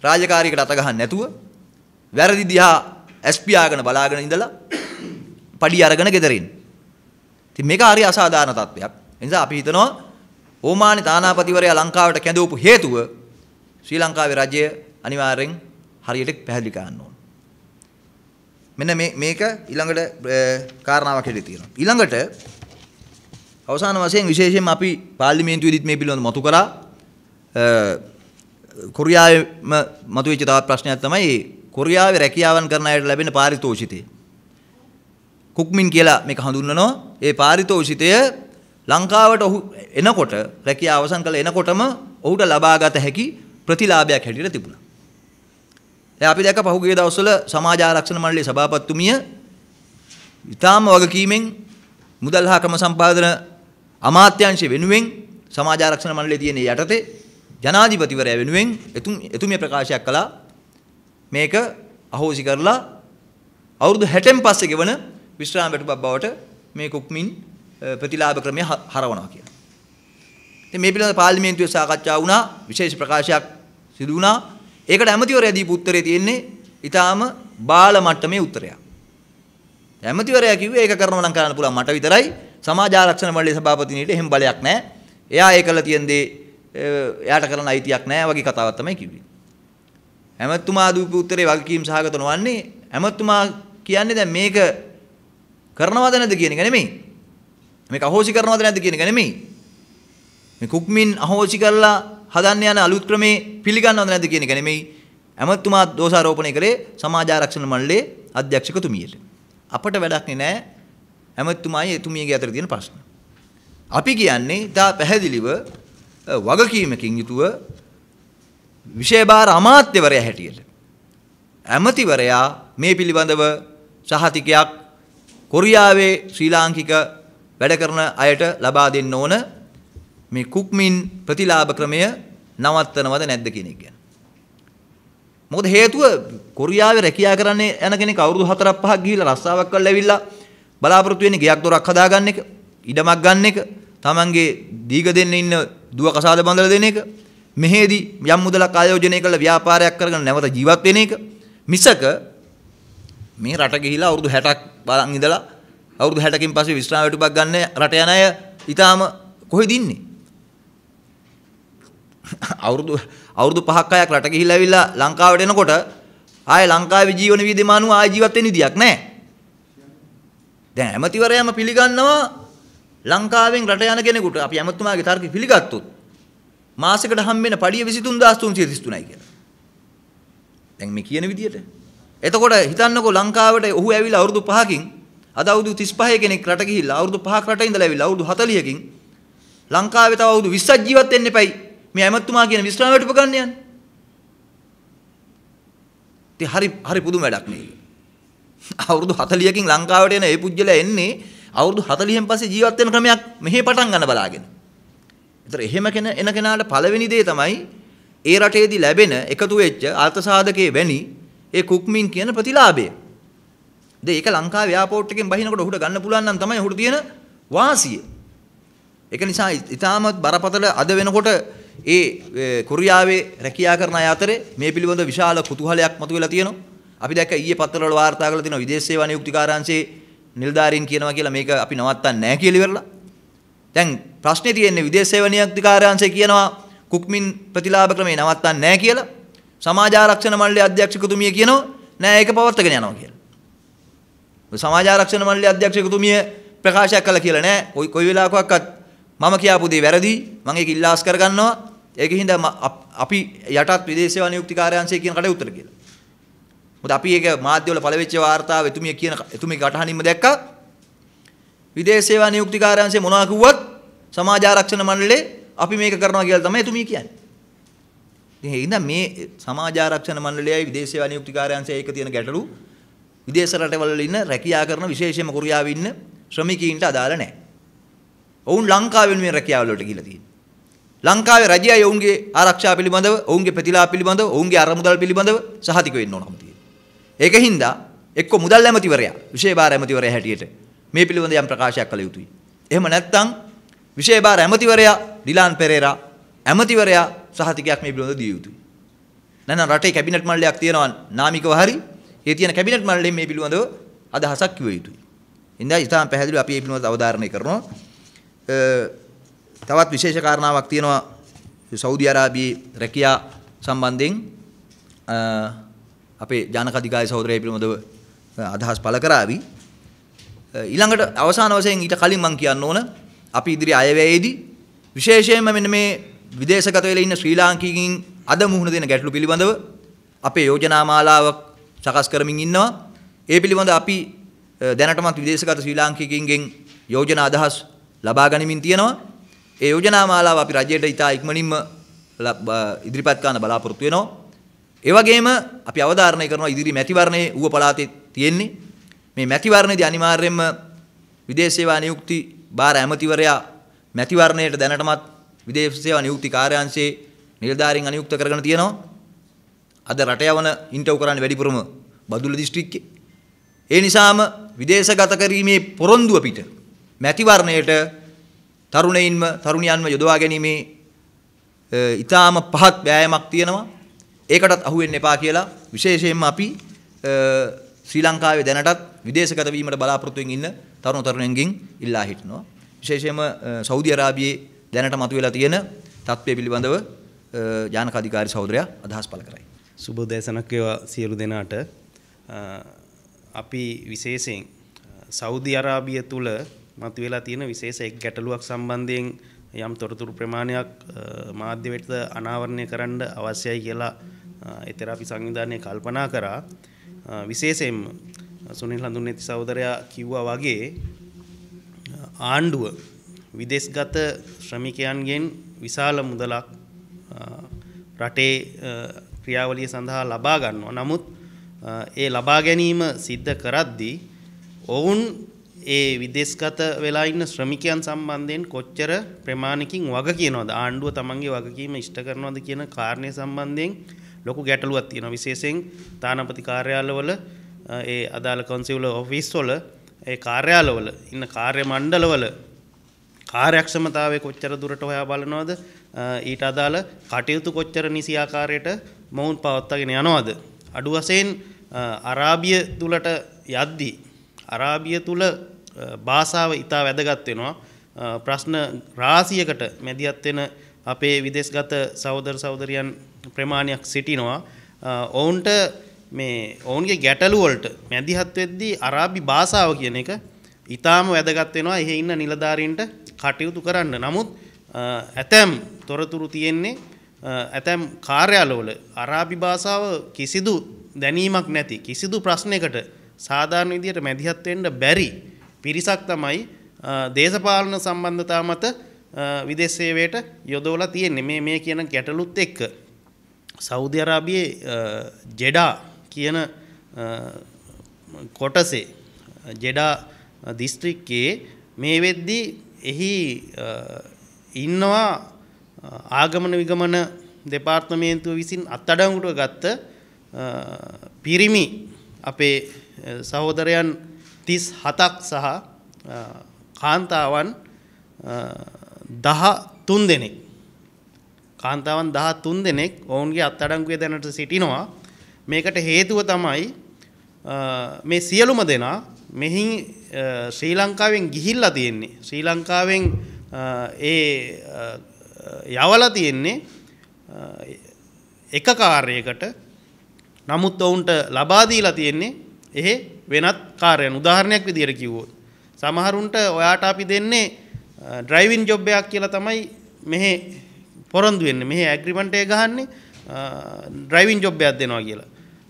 රාජකාරියකට අත ගහන්න නැතුව වැරදි දිහා ඇස්පියාගෙන බලාගෙන ඉඳලා පඩි අරගෙන ගෙදරින්. ඉතින් මේක හරි අසාධාරණ තත්ත්වයක්. ඒ නිසා අපි හිතනවා ඕමානි තානාපතිවරයා ලංකාවට කැඳවපු හේතුව ශ්‍රී ලංකාවේ රජය අනිවාර්යෙන් හරියට පැහැදිලි කරන්න මෙන්න මේ මේක ඊළඟට කාරණාවක් හැටියට තියෙනවා. ඊළඟට අවසාන වශයෙන් විශේෂයෙන්ම අපි පාර්ලිමේන්තුවේදීත් මේ පිළිබඳව මතු කරා. කොරියාවේම මතුවෙච්ච තවත් ප්‍රශ්නයක් තමයි කොරියාවේ රැකියාවන් කරන අයට ලැබෙන පාරිතෝෂිතය. කුක්මින් කියලා මේක හඳුන්වනවා. ඒ පාරිතෝෂිතය ලංකාවට ඔහු එනකොට රැකියාව අවසන් කළ එනකොටම ඔහුට ලබාගත හැකි ප්‍රතිලාභයක් හැටියට තිබුණා. දැන් අපි දැක්ක පහුගිය දවස්වල සමාජ ආරක්ෂණ මණ්ඩලයේ සභාපතිතුමිය ඊටාම වගකීමෙන් මුදල් හා ක්‍රම සම්පාදන අමාත්‍යාංශය වෙනුවෙන් සමාජ ආරක්ෂණ මණ්ඩලයේ තියෙන යටතේ ජනාධිපතිවරයා වෙනුවෙන් එතුම් එතුමිය ප්‍රකාශයක් කළා මේක අහෝසි කරලා අවුරුදු 60න් පස්සේ ගෙවන විශ්‍රාම වැටුපක් බවට මේ කුක්මින් ප්‍රතිලාභ ක්‍රමය හරවනවා කියලා. ඉතින් මේ පිළිබඳ පාර්ලිමේන්තුවේ සාකච්ඡා වුණා විශේෂ ප්‍රකාශයක් සිදු වුණා ඒකට ඇමතිවරයා දීපු උත්තරේ තියෙන්නේ ඊටාම බාල මට්ටමේ උත්තරයක්. ඇමතිවරයා කිව්වේ ඒක කරනවා නම් කරන්න පුළුවන් මට විතරයි සමාජ ආරක්ෂණ මණ්ඩලයේ සභාපතිනියට එහෙම බලයක් නැහැ. එයා ඒ කළ තියෙන දේ එයාට කරන්න අයිතියක් නැහැ වගේ කතාවක් තමයි කිව්වේ. ඇමතුමා දීපු උත්තරේ වගකීම් සහගත නොවන්නේ ඇමතුමා කියන්නේ දැන් මේක කරනවද නැද්ද කියන එක නෙමෙයි. මේක අහෝසි කරනවද නැද්ද කියන එක නෙමෙයි. මේ කුක්මින් අහෝසි කරලා හදන්න යන අලුත් ක්‍රමේ පිළිගන්නවද නැද්ද කියන එක නෙමෙයි ඇමතුමා දෝෂාරෝපණය කරේ සමාජ ආරක්ෂණ මණ්ඩලයේ අධ්‍යක්ෂකතුමියට. අපට වැඩක් නෑ ඇමතුමායි එතුමියගේ අතර තියෙන ප්‍රශ්න. අපි කියන්නේ ඉතා පැහැදිලිව වගකීමකින් යුතුව විෂයභාර අමාත්‍යවරයා හැටියට ඇමතිවරයා මේ පිළිබඳව සහතිකයක් කොරියාවේ ශ්‍රී ලාංකික වැඩ කරන අයට ලබා දෙන්න ඕන මේ කුක්මින් ප්‍රතිලාභ ක්‍රමය නවත්තනවද නැද්ද කියන එක ගැන. මොකද හේතුව කොරියාවේ රැකියා කරන්නේ යන කෙනෙක් අවුරුදු 4ක් 5ක් ගිහිල්ලා රස්සාවක් කරලා ඇවිල්ලා බලාපොරොත්තු වෙන්නේ ගියක් දොරක් හදාගන්න එක, ඉඩමක් ගන්න එක, Tamange දීග දෙන්න ඉන්න දුව කසාද බඳලා දෙන එක, මෙහෙදී යම් මුදලක් ආයෝජනය කරලා ව්‍යාපාරයක් කරගෙන නැවත ජීවත් වෙන එක මිසක මේ රට ගිහිලා අවුරුදු 60ක් බලන් ඉඳලා අවුරුදු 60කින් පස්සේ විශ්‍රාම වැටුපක් ගන්න රට යන අය ඊටාම කොහෙද ඉන්නේ (laughs) අවුරුදු අවුරුදු 5ක් 6ක් රට ගිහිල්ලා ඇවිල්ලා ලංකාවට එනකොට ආයේ ලංකාවේ ජීවන විදිහම අනුව ආයේ ජීවත් වෙන්න විදියක් නැහැ. දැන් ඇමතිවරයාම පිළිගන්නවා ලංකාවෙන් රට යන කෙනෙකුට අපි ඇමතුමාගේ තර්ක පිළිගත්තොත් මාසෙකට හම්බෙන පඩිය 23333යි කියලා. දැන් මේ කියන විදියට. එතකොට හිතන්නකෝ ලංකාවට ඔහු ඇවිල්ලා අවුරුදු 5කින් අද අවුරුදු 35 කෙනෙක් රට ගිහිල්ලා අවුරුදු 5ක් රට ඉඳලා ඇවිල්ලා අවුරුදු 40කින් ලංකාවේ තව අවුරුදු 20ක් ජීවත් වෙන්න එපයි මේ ඇමතුමා කියන විශ්‍රාම වැටුප ගන්න යන්නේ. ඉතින් හරි හරි පුදුම වැඩක් නේද? අවුරුදු 40කින් ලංකාවට එන ඒ පුජ්‍යලයා එන්නේ අවුරුදු 40න් පස්සේ ජීවත් වෙන ක්‍රමයක් මෙහි පටන් ගන්න බලාගෙන. ඒතර එහෙම කෙන එන කෙනාට පළවෙනි දේ තමයි ඒ රටේදී ලැබෙන එකතු වෙච්ච අර්ථසාධකයේ වැනි ඒ කුක්මින් කියන ප්‍රතිලාභය. දැන් ඒක ලංකාවේ එයාපෝට් එකෙන් බහිනකොට ඔහුට ගන්න පුළුවන් නම් තමයි ඔහුට තියෙන වාසිය. ඒක නිසා ඉතාමත් බරපතල අද වෙනකොට ඒ කොරියාවේ රැකියා කරන අය අතරේ මේ පිළිබඳ විශාල කුතුහලයක් මතුවලා තියෙනවා. අපි දැක්ක ඊයේ පත්තරවල වාර්තා කරලා තියෙනවා විදේශ සේවා නියුක්තිකාරංශයේ නිලධාරීන් කියනවා කියලා මේක අපි නවත්තන්නේ නැහැ කියලා ඉවරලා. දැන් ප්‍රශ්නේ තියෙන්නේ විදේශ සේවා නියුක්තිකාරංශය කියනවා කුක්මින් ප්‍රතිලාභ ක්‍රමේ නවත්තන්නේ නැහැ කියලා. සමාජ ආරක්ෂණ මණ්ඩලයේ අධ්‍යක්ෂකතුමිය කියනවා නෑ ඒක පවත්වාගෙන යනවා කියලා. සමාජ ආරක්ෂණ මණ්ඩලයේ අධ්‍යක්ෂකතුමිය ප්‍රකාශයක් කළා කියලා නෑ. කොයි කොයි වෙලාවකවත් මම කියාපු දේ වැරදි. මම ඒක ඉල්ලාස් කරගන්නවා. ඒක හින්දා අපි යටත් විදේශ සේවා නියුක්තිකාරයන්සේ කියන කටයුත්තට කියලා. මොකද අපි ඒක මාධ්‍යවල පළවෙච්ච වාර්තාව එතුමිය කියන එතුමියගේ අටහනින්ම දැක්කා. විදේශ සේවා නියුක්තිකාරයන්සේ මොනවා කිව්වත් සමාජ ආරක්ෂණ මණ්ඩලේ අපි මේක කරනවා කියලා තමයි එතුමිය කියන්නේ. ඉතින් ඒ හින්දා මේ සමාජ ආරක්ෂණ මණ්ඩලයයි විදේශ සේවා නියුක්තිකාරයන්සේ ඒක තියෙන ගැටලු විදේශ රටවල ඉන්න රැකියා කරන විශේෂයෙන්ම කොරියාවේ ඉන්න ශ්‍රමිකයින්ට අදාළ නැහැ. ඔවුන් ලංකාවෙන් මේ රැකියාවලට ගිහිලා තියෙනවා. ලංකාවේ රජයයි ඔවුන්ගේ ආරක්ෂා පිළිබඳව, ඔවුන්ගේ ප්‍රතිලා පිළිබඳව, ඔවුන්ගේ අරමුදල් පිළිබඳව සහතික වෙන්න ඕන හැමතියෙම. ඒකින්ද එක්ක මුදල් ඇමතිවරයා, විශේෂ භාර ඇමතිවරයා හැටියට මේ පිළිබඳ යම් ප්‍රකාශයක් කළ යුතුයි. එහෙම නැත්නම් විශේෂ භාර ඇමතිවරයා ඩිලාන් පෙරේරා ඇමතිවරයා සහතිකයක් මේ පිළිබඳව දිය යුතුයි. නැත්නම් රටේ කැබිනට් මණ්ඩලයක් තියෙනවා නාමිකව හරි, ඒ තියෙන කැබිනට් මණ්ඩලයෙන් මේ පිළිබඳව අදහසක් කිව යුතුයි. ඉන්දා ඉතාම පැහැදිලිව අපි මේ පිළිබඳව අවධාරණය කරනවා. තවත් විශේෂ කාරණාවක් තියෙනවා සෞදි අරාබියේ රැකියා සම්බන්ධයෙන් අපේ ජානක අධිකාරී සහෝදරය පිළිබඳව අදහස් පළ කරાવી ඊළඟට අවසාන වශයෙන් ඊට කලින් මම කියන්න ඕන අපි ඉදිරි අයවැයේදී විශේෂයෙන්ම මෙන්න මේ විදේශගත වෙලා ඉන්න ශ්‍රී ලාංකිකයින් අද මුහුණ දෙන ගැටලු පිළිබඳව අපේ යෝජනා මාලාවක් සකස් කරමින් ඉන්නවා. ඒ පිළිබඳ අපි දැනටමත් විදේශගත ශ්‍රී ලාංකිකයින්ගෙන් යෝජනා අදහස් ලබා ගනිමින් තියෙනවා. ඒ යෝජනා මාලාව අපි රජයට ඉතා ඉක්මනින්ම ඉදිරිපත් කරන්න බලාපොරොත්තු වෙනවා. ඒ වගේම අපි අවධාරණය කරනවා ඉදිරි මැතිවරණයේ ඌව පළාතේ තියෙන්නේ මේ මැතිවරණයේදී අනිවාර්යයෙන්ම විදේශ සේවා නියුක්ති භාර ඇමතිවරයා මැතිවරණයට දැනටමත් විදේශ සේවා නියුක්ති කාර්යාංශයේ නිලධාරීන් අනියුක්ත කරගෙන තියෙනවා. අද රට යවන ඉන්ටර්ව් කරන්නේ වැඩිපුරම බදුල්ල දිස්ත්‍රික්කේ. ඒ නිසාම විදේශගත කිරීමේ පොරොන්දුව පිට මැතිවරණයට තරුණයින්ම තරුණියන්ම යොදවා ගැනීමේ ඊටාම පහත් වෑයමක් තියෙනවා. ඒකටත් අහු වෙන්න එපා කියලා විශේෂයෙන්ම අපි ශ්‍රී ලංකාවේ දැනටත් විදේශගත වීමට බලාපොරොත්තු ඉන්න තරුණ තරුණියන්ගෙන් ඉල්ලා හිටිනවා. විශේෂයෙන්ම සෞදි අරාබියේ දැනට මතුවලා තියෙන තත්ත්වය පිළිබඳව ජානක අධිකාරි සහෝදරයා අදහස් පළ කරයි. සුබ දේශනක් වේවා සියලු දෙනාට. අපි විශේෂයෙන් සෞදි අරාබිය තුල මතුවෙලා තියෙන විශේෂ එක් ගැටලුවක් සම්බන්ධයෙන් යම් තොරතුරු ප්‍රමාණයක් මාධ්‍ය වෙත අනාවරණය කරන්න අවශ්‍යයි කියලා එතර අපි සංවිධානය කල්පනා කරා විශේෂයෙන්ම සුනිල් හඳුන්නේති සහෝදරයා කිව්වා වගේ ආණ්ඩුව විදේශගත ශ්‍රමිකයන්ගෙන් විශාල මුදලක් රටේ ක්‍රියාවලිය සඳහා ලබා ගන්නවා. නමුත් ඒ ලබා ගැනීම සිද්ධ කරද්දී ඔවුන් ඒ විදේශගත වෙලා ඉන්න ශ්‍රමිකයන් සම්බන්ධයෙන් කොච්චර ප්‍රමාණිකින් වග කියනවද ආණ්ඩුව තමන්ගේ වගකීම ඉෂ්ට කරනවද කියන කාරණය සම්බන්ධයෙන් ලොකු ගැටලුවක් තියෙනවා විශේෂයෙන් තානාපති කාර්යාලවල ඒ අදාළ කොන්සිවුල ඔෆිස් වල ඒ කාර්යාලවල ඉන්න කාර්ය මණ්ඩලවල කාර්යක්ෂමතාවය කොච්චර දුරට හොයා බලනවද ඊට අදාළ කටයුතු කොච්චර නිසි ආකාරයට මොවුන් පවත්වාගෙන යනවද අඩු වශයෙන් අරාබිය තුලට යද්දී අරාබිය තුල භාෂාව ඉතා වැදගත් වෙනවා. ප්‍රශ්න රාසියකට මැදිහත් වෙන අපේ විදේශගත සහෝදර සහෝදරියන් ප්‍රමාණයක් සිටිනවා. ඔවුන්ට මේ ඔවුන්ගේ ගැටලු වලට මැදිහත් වෙද්දී අරාබි භාෂාව කියන එක ඊටාම වැදගත් වෙනවා. එහෙ ඉන්න නිලධාරීන්ට කටයුතු කරන්න. නමුත් ඇතැම් තොරතුරු තියෙන්නේ ඇතැම් කාර්යාලවල අරාබි භාෂාව කිසිදු දැනීමක් නැති කිසිදු ප්‍රශ්නයකට සාධාරණ විදියට මැදිහත් වෙන්න බැරි පිරිසක් තමයි දේශපාලන සම්බන්ධතා මත විදේශ සේවයට යොදවලා තියෙන්නේ මේ මේ කියන ගැටලුත් එක්ක සෞදි අරාබියේ ජෙඩා කියන කොටසේ ජෙඩා දිස්ත්‍රික්කයේ මේ වෙද්දී එහි ඉන්නවා ආගමන විගමන දෙපාර්තමේන්තුව විසින් අත්අඩංගුවට ගත්ත පිරිමි අපේ සහෝදරයන් තිස් හතක් සහ කාන්තාවන් දහ තුන් දෙනෙක් කාන්තාවන් දහ තුන් දෙනෙක් ඔවුන්ගේ අත්තඩංගුවේ දැනට සිටිනවා මේකට හේතුව තමයි මේ සියලුම දෙනා මෙහි ශ්‍රී ලංකාවෙන් ගිහිල්ලා තියෙන්නේ ශ්‍රී ලංකාවෙන් ඒ යවලා තියෙන්නේ එක කාර්යයකට නමුත් ඔවුන්ට ලබා දීලා තියෙන්නේ එහෙ වෙනත් කාර්යයන් උදාහරණයක් විදිහට කිව්වොත් සමහරුන්ට ඔයාට අපි දෙන්නේ ඩ්‍රයිවින් ජොබ් එකක් කියලා තමයි මෙහි පොරොන්දු වෙන්නේ. මෙහි ඇග්‍රීමන්ට් එක ගහන්නේ ඩ්‍රයිවින් ජොබ් එකක් දෙනවා කියලා.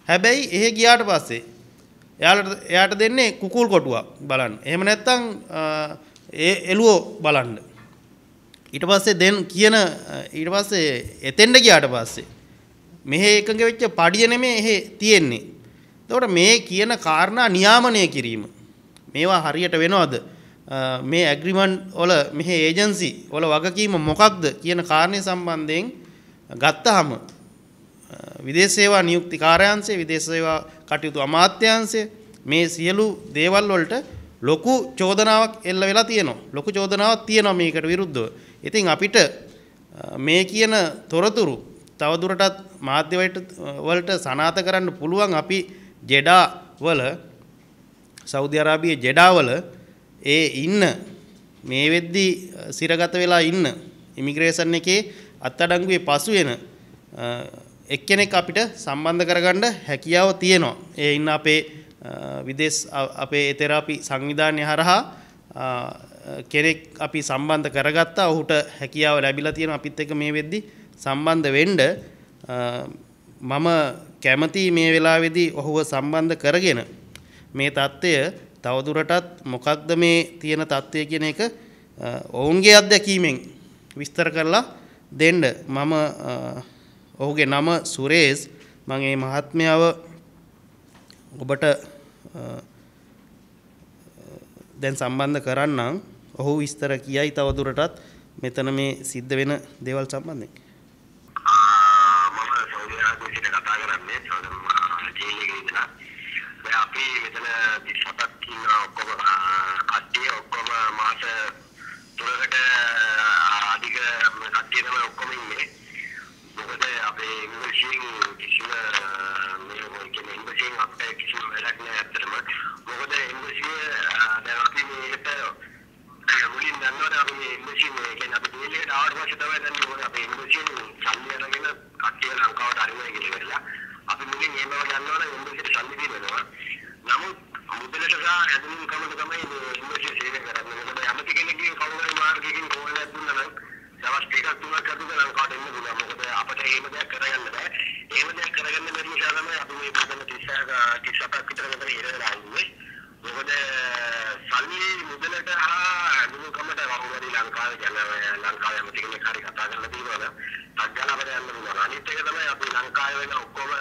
හැබැයි එහෙ ගියාට පස්සේ එයාලට එයාට දෙන්නේ කුකුල් කොටුවක් බලන්න. එහෙම නැත්නම් ඒ එළුවෝ බලන්න. ඊට පස්සේ දැන් කියන ඊට පස්සේ එතෙන්ට ගියාට පස්සේ මෙහෙ එකඟ වෙච්ච පඩිය නෙමේ එහෙ තියෙන්නේ. එතකොට මේ කියන කාරණා නියාමනය කිරීම මේවා හරියට වෙනවද මේ ඇග්‍රිමන්් ඔල මෙහි ඒජන්සි ඔල වගකීම මොකක්ද කියන කාරණය සම්බන්ධයෙන් ගත්තහම විදේශේවා නියුක්ති කාරයන්සේ විදේශේවා කටයුතු අමාත්‍යන්සේ මේ සියලු දේවල් වලට ලොකු චෝදනාවක් එල්ල වෙලා තියෙනවා ලොකු චෝදනාවක් තියෙනවා මේකට විරුද්ධව. ඉතින් අපිට මේ කියන තොරතුරු තවදුරටත් මාධ්‍ය වලට සනාථ කරන්න පුළුවන් අපි ජෙඩා වල සෞදි අරාබියේ ජෙඩා වල ඒ ඉන්න මේ වෙද්දී සිරගත වෙලා ඉන්න ඉමිග්‍රේෂන් එකේ අත්අඩංගුවේ පසු වෙන එක්කෙනෙක් අපිට සම්බන්ධ කරගන්න හැකියාව තියෙනවා. ඒ ඉන්න අපේ විදේශ අපේ තෙරාපි සංවිධානය හරහා කෙනෙක් අපි සම්බන්ධ කරගත්තා. ඔහුට හැකියාව ලැබිලා තියෙනවා අපිත් එක්ක මේ වෙද්දි සම්බන්ධ වෙන්න මම කැමති මේ වෙලාවේදී ඔහුව සම්බන්ධ කරගෙන මේ தත්ත්වය තවදුරටත් මොකක්ද මේ තියෙන தත්ත්වය කියන එක ඔවුන්ගේ අත්දැකීමෙන් විස්තර කරලා දෙන්න මම ඔහුගේ නම සුරේස් මම මේ මහත්මයාව ඔබට දැන් සම්බන්ධ කරන්නම් ඔහු විස්තර කියයි තවදුරටත් මෙතන මේ සිද්ධ වෙන දේවල් සම්බන්ධයෙන් අපි මෙතන 37ක් ඉන්න ඔක්කොම කට්ටිය ඔක්කොම මාස තුනකට අධික කට්ටිය තමයි ඔක්කොම ඉන්නේ. මොකද අපේ ඉංග්‍රීසියෙන් කිසිම මේ වගේ ඉංග්‍රීසියෙන් අපේ කිසිම වැඩක් නෑ ඇත්තටම. මොකද ඉංග්‍රීසිය දැන් අපි මේකට මුලින් දන්නවනේ අපි මේ ඉංග්‍රීසියෙන් කියන්නේ අපි දෙලේට ආවට පස්සේ තමයි දැන් මොකද අපි ඉංග්‍රීසියෙන් සල්ලි අරගෙන කට්ටිය ලංකාවට අරිනවා කියලා. අපි මුලින් ඒවා ගන්නවනේ ඉංග්‍රීසියට සල්ලි දෙනවා. නමුත් මුදලට ගා ඇඳුම් කමට තමයි මේ ඉන්වර්ෂන් සේවය කරන්නේ. මොකද යමති කෙනෙක්ගේ කවුරුහරි මාර්ගයකින් කෝල්ලක් දුන්නා නම් දවස් දෙකක් තුනක් අතර නම් කාට එන්න පුළුවන්. මොකද අපිට එහෙම දෙයක් කරගන්න බෑ. එහෙම දෙයක් කරගන්න බැරි නිසා තමයි අපි මේ ප්‍රථම 30ක 37ක් විතර විතර ඉරලා ඉන්නේ. මොකද සල්ලි මුදලට හා ඇඳුම් කමට කවුරුහරි ලංකාවේ යන ලංකාවේ යමති කෙනෙක් හරි කතා කරලා තියෙනවා. අග්ගල අපිට යන්න පුළුවන්. අනිත් එක තමයි අපි ලංකාවේ වෙන ඔක්කොම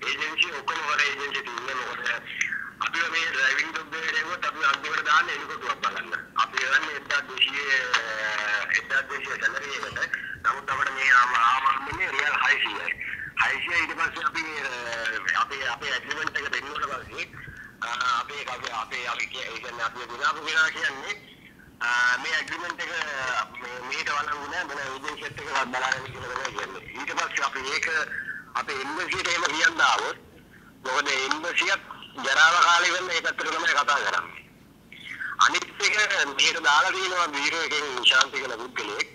ඒජන්සි ඔක්කොම හොර ඒජන්සි තියෙනවා. මොකද අපි මේ ඩ්‍රයිවිං ජොබ් එකට එවුවොත් අපි අන්තිමට දාන්නේ එළිකොටුවක් බලන්න. අපි යන්නේ 1200 1200 සැලරි එකට. නමුත් අපිට මේ ආමාන්තනේ රියල් 600යි. 600 ඊට පස්සේ අපි අපේ අපේ ඇග්‍රීමන්ට් එක දෙන්නුවට පස්සේ අපේ අපේ අපේ අපි කියන්නේ අපි ගුණාපු කෙනා කියන්නේ මේ ඇග්‍රීමන්ට් එක මේ මේට වළංගු නෑ මම ඒජන්සියත් එක බලාගෙන ඉන්නවා කියන්නේ. ඊට පස්සේ අපි ඒක අපේ එම්බසියට එහෙම කියන්න ආවොත් මොකද එම්බසියක් ජරාව කාලේ වෙන ඒකත් තමයි කතා කරන්නේ. අනිත් එක මේක දාලා තියෙනවා වීරයෙක් ශාන්ති කියලා පුද්ගලෙක්.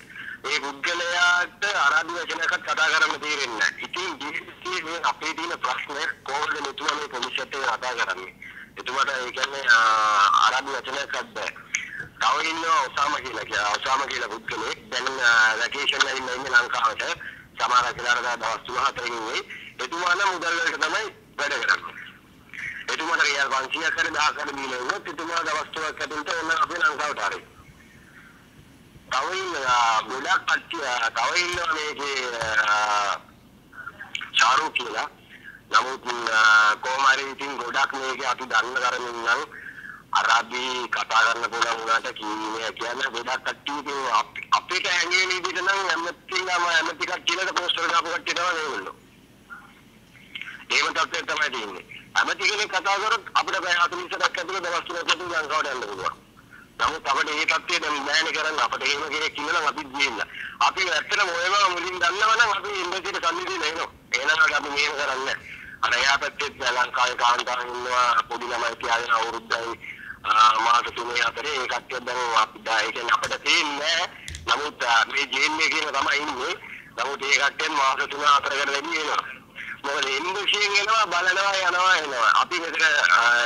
ඒ පුද්ගලයාට අරාබි වචනයක්වත් කතා කරන්න තේරෙන්නේ නැහැ. ඉතින් ජීවිතයේ මේ අපේ තියෙන ප්‍රශ්නේ කොහොමද මෙතුමා මේ කොමිෂන් එක කතා කරන්නේ? එතුමාට ඒ කියන්නේ අරාබි වචනයක්වත් බෑ. තව ඉන්නවා ඔසාම කියලා කියලා ඔසාම කියලා පුද්ගලෙක් දැන් වැකේෂන් එකකින් ඉන්නේ ලංකාවට සමහර කියලා දවස් 3-4 ඉන්නේ. එතුමා නම් මුදල් වලට තමයි වැඩ කරන්නේ. එතුමාට රියල් 500ක් හරි 1000ක් හරි දීලා ඉන්නත් එතුමා දවස් තුනක් ඇතුළත ඔන්න අපේ ලංකාවට හරි. තව ඉන්නවා ගොඩක් කට්ටිය තව ඉන්නවා මේකේ චාරු කියලා. නමුත් කොහොම හරි ඉතින් ගොඩක් මේක අපි දන්න කරමින් නම් අරාබි කතා කරන්න පුළුවන් වුණාට කීවේ කියන්නේ ගොඩක් කට්ටිය අපිට හැංගෙන ඉඳිට නම් ඇමතිලාම ඇමති කට්ටියට පෝස්ටර් දාපු කට්ටිය තමයි මේගොල්ලෝ. ඒම තත්ත්වයක් තමයි තියෙන්නේ. ඇමති කෙනෙක් කතා කරොත් අපිට පැය 40ක් ඇතුළත දවස් තුනක් ඇතුළත ලංකාවට යන්න පුළුවන්. නමුත් අපිට මේ තත්ත්වය දැන් නැහැ කරන්න අපිට එහෙම කෙනෙක් ඉන්න නම් අපිත් ගිහින්න. අපි ඇත්තටම ඔයම මුලින් දන්නවා නම් අපි ඉන්දියාවේ සම්නිධිය නැිනවා. එහෙනම් අපි මේක කරන්නේ අර එයා පැත්තෙත් ලංකාවේ කාන්තාවන් ඉන්නවා පොඩි ළමයි තියාගෙන අවුරුද්දයි මාස තුනේ අතරේ ඒ කට්ටිය දැන් අපි ඒ කියන්නේ අපිට තියෙන්නේ නමුත් මේ ජීන්නේ කියන තමයි ඉන්නේ. නමුත් ඒ කට්ටියන් මාස තුන අතර කරගෙන වෙන්නේ. මොකද එන්න විශයෙන් එනවා බලනවා යනවා එනවා. අපි මෙතන ඒ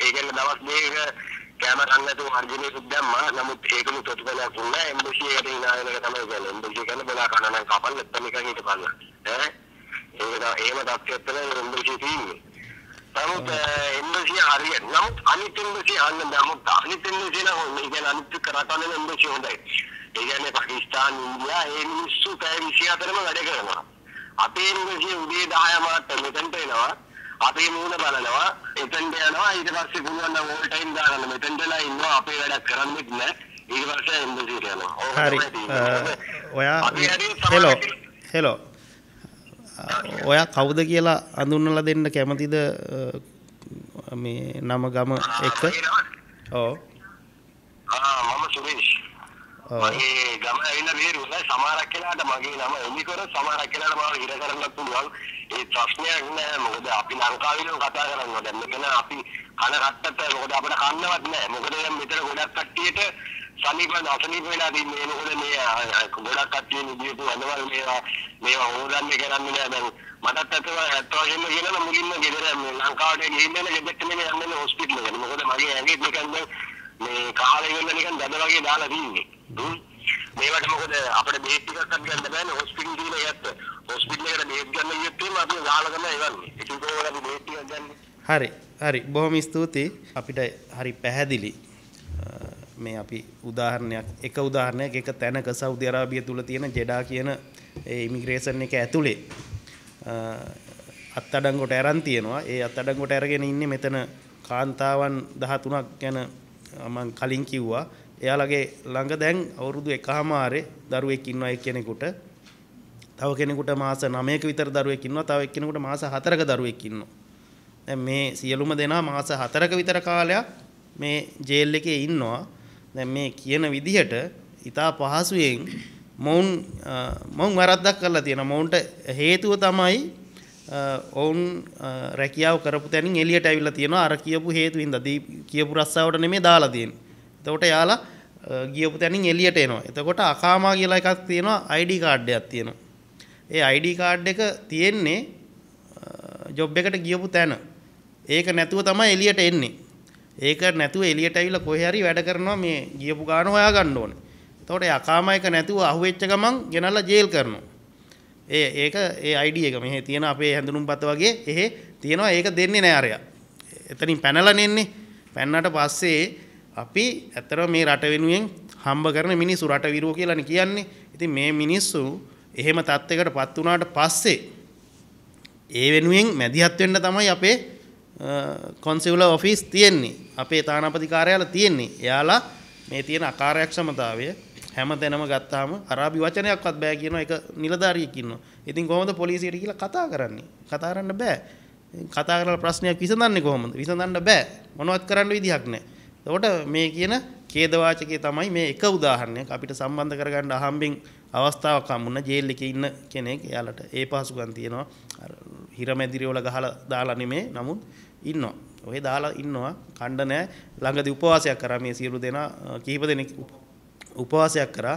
කියන්නේ දවස් දෙකක කැම ගන්නතු හර්ජනේ සුද්දම්මා නමුත් ඒකම ප්‍රතිඵලයක් වුණා එම්බසියට ඉනාගෙන තමයි කියන්නේ. එම්බසිය කියන්නේ බලා කනනම් කපල් නැත්නම් එකකින් හිටපන්න. ඈ ඒක ඒම තත්ත්වයක් තමයි එම්බසිය තියෙන්නේ. නමුත් එම්බසිය හරියට නමුත් අනිත් එම්බසිය අන්න නමුත් අනිත් එම්බසිය නම් මේ කියන්නේ අනිත් කරකවන එම්බසිය හොඳයි. ඒ කියන්නේ පාකිස්තාන් ඉන්දියා ඒ මිනිස්සු පැය 24ම වැඩ කරනවා. අපේ රුගිය උදේ 10 මාත් මෙතෙන්ට එනවා. අපේ මූණ බලනවා. එතෙන්ට යනවා. ඊට පස්සේ පුළුවන් නම් ඕල් ටයිම් දාගන්න මෙතෙන්ටලා ඉන්නවා. අපේ වැඩ කරන්නේ නැහැ. ඊට පස්සේ එම්බසියට යනවා. හරි. ඔයා හෙලෝ හෙලෝ ඔයා කවුද කියලා අඳුන්නලා දෙන්න කැමතිද මේ නම ගම එක ඕ මම සුරේෂ් මගේ ගම ඇවිල්ලා බේරුණා සමහරක් කෙනාට මගේ නම එලි කර සමහරක් කෙනාට මාව හිර කරන්න පුළුවන් ඒ ප්‍රශ්නයක් නෑ මොකද අපි ලංකාවේ නම් කතා කරනවා දැන් මෙතන අපි කන රට්ටත් මොකද අපිට කන්නවත් නෑ මොකද දැන් මෙතන ගොඩක් කට්ටියට සමීප අසනීප වෙලා තින්නේ මොකද මේ ගොඩක් කට්ටිය නිදිපු අදවල් මේවා මේවා හොරන්නේ කරන්නේ නෑ දැන් මටත් අතව ඇත්ත වශයෙන්ම කියනවා මුලින්ම ගෙදර ලංකාවට ගිහින් ඉන්න ගෙදරට මේ යන්නේ හොස්පිටල් එකට මොකද මගේ ඇඟේ නිකන් මේ කාලේ ඉන්න නිකන් දඩ වගේ දාලා තින්නේ මේවට මොකද අපිට බේස් ටිකක් අත් ගන්න බෑනේ හොස්පිටල් ගිහලා යත් හොස්පිටල් එකට බේස් ගන්න ගියොත් එහෙම අපි ගාලා තමයි එවන්නේ ඒක උදේවල අපි බේස් ටිකක් ගන්න හරි හරි බොහොම ස්තුතියි අපිට හරි පැහැදිලි මේ අපි උදාහරණයක් එක උදාහරණයක් එක තැනක සෞදි අරාබිය තුල තියෙන ජෙඩා කියන ඒ ඉමිග්‍රේෂන් එක ඇතුලේ අත්අඩංගුවට අරන් තියෙනවා. ඒ අත්අඩංගුවට අරගෙන ඉන්නේ මෙතන කාන්තාවන් 13ක් ගැන මම කලින් කිව්වා. එයාලගේ ළඟ දැන් අවුරුදු එකහමාරේ දරුවෙක් ඉන්නවා එක්කෙනෙකුට. තව කෙනෙකුට මාස 9ක විතර දරුවෙක් ඉන්නවා. තව එක්කෙනෙකුට මාස 4ක දරුවෙක් ඉන්නවා. දැන් මේ සියලුම දෙනා මාස 4ක විතර කාලයක් මේ ජේල් එකේ ඉන්නවා. දැන් මේ කියන විදිහට ඊටා පහසුවෙන් මොවුන් මොවුන් වැරද්දක් කරලා තියෙනවා. මොවුන්ට හේතුව තමයි ඔවුන් රැකියාව කරපු තැනින් එළියට ඇවිල්ලා තියෙනවා. අර කියපු හේතුවින්ද කියපු රස්සාවට නෙමෙයි දාලා තියෙන්නේ. එතකොට යාලා ගියපු තැනින් එලියට එනවා. එතකොට අකාමා කියලා එකක් තියෙනවා ID card එකක් තියෙනවා. ඒ ID card එක තියෙන්නේ ජොබ් එකට ගියපු තැන. ඒක නැතුව තමයි එලියට එන්නේ. ඒක නැතුව එලියට ඇවිල්ලා කොහේ හරි වැඩ කරනවා මේ ගියපු ගාන හොයා ගන්න ඕනේ. එතකොට ඒ අකාමා එක නැතුව අහුවෙච්ච ගමන් ගෙනල්ලා ජේල් කරනවා. ඒ ඒක ඒ ID එක මෙහි තියෙන අපේ හැඳුනුම්පත වගේ එහෙ තියෙනවා ඒක දෙන්නේ නෑ අරයා. එතනින් පැනලා නෙන්නේ. පැන්නට පස්සේ අපි ඇත්තටම මේ රට වෙනුවෙන් හම්බ කරන මිනිස්සු රට විරෝ කියලානේ කියන්නේ. ඉතින් මේ මිනිස්සු එහෙම තත්යකටපත් වුණාට පස්සේ ඒ වෙනුවෙන් මැදිහත් වෙන්න තමයි අපේ කොන්සියුලර් ඔෆිස් තියෙන්නේ. අපේ තානාපති කාර්යාලය තියෙන්නේ. එයාලා මේ තියෙන අකාර්යක්ෂමතාවය හැම තැනම ගත්තාම අරාබි වචනයක්වත් බෑ කියන එක නිලධාරියෙක් ඉන්නවා. ඉතින් කොහොමද පොලිසියට කියලා කතා කරන්නේ? කතා කරන්න බෑ. කතා කරලා ප්‍රශ්නයක් විසඳන්නේ කොහොමද? විසඳන්න බෑ. මොනවත් කරන්න විදිහක් නැහැ. එතකොට මේ කියන ඛේදවාචකයේ තමයි මේ එක උදාහරණයක් අපිට සම්බන්ධ කරගන්න අහම්බෙන් අවස්ථාවක් හම්බුන ජේල් එකේ ඉන්න කෙනෙක් එයාලට ඒ පහසුකම් තියෙනවා අර හිරමැදිරිය වල ගහලා දාලා නෙමේ නමුත් ඉන්නවා ඔය දාලා ඉන්නවා කණ්ඩ නැහැ ළඟදී උපවාසයක් කරා මේ සියලු දෙනා කිහිප දෙනෙක් උපවාසයක් කරා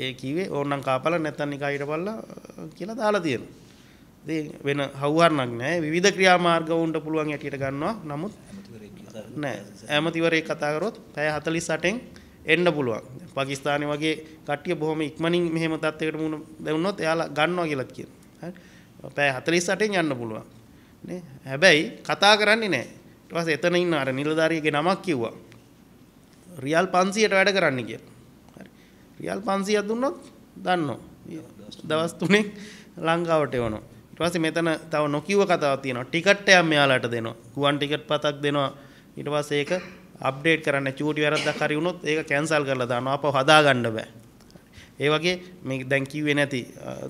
ඒ කිව්වේ ඕනනම් කාපලා නැත්නම් නිකා හිටපල්ලා කියලා දාලා තියෙනවා ඉතින් වෙන හවුහරණක් නැහැ විවිධ ක්‍රියාමාර්ග වුණට පුළුවන් හැටියට ගන්නවා නමුත් නෑ ඇමතිවරේ කතාකරොත් පැය හතලි සටෙන් එන්න පුළුවන් පකිස්ානය වගේ කටිය බොහොම ඉක්මනින් මෙහම තත්වකට මුණ දෙවුණොත් යාලා ගන්නවා කියලත් කිය පැය හතලි සටෙන් යන්න පුළුවන් හැබැයි කතා කරන්නේ නෑ ටවස එතන ඉන්න අර නිලධාරියගේ නමක් කිව්වා රියල් පන්සියට වැඩ කරන්න කිය රියල් පන්සියක් දුන්නොත් දන්නවා දවස් තුනේ ලංකාවට එවනවා ඊට පස්සේ මෙතන තව නොකියව කතාවක් තියෙනවා ටිකට් එකක් මෙයාලට දෙනවා ගුවන් ටිකට් පතක් දෙනවා ඊට පස්සේ ඒක අප්ඩේට් කරන්න චූටි වැරද්දක් හරි වුණොත් ඒක කැන්සල් කරලා දානවා අපව හදා ගන්න බෑ. ඒ වගේ මේ දැන් කිව්වේ නැති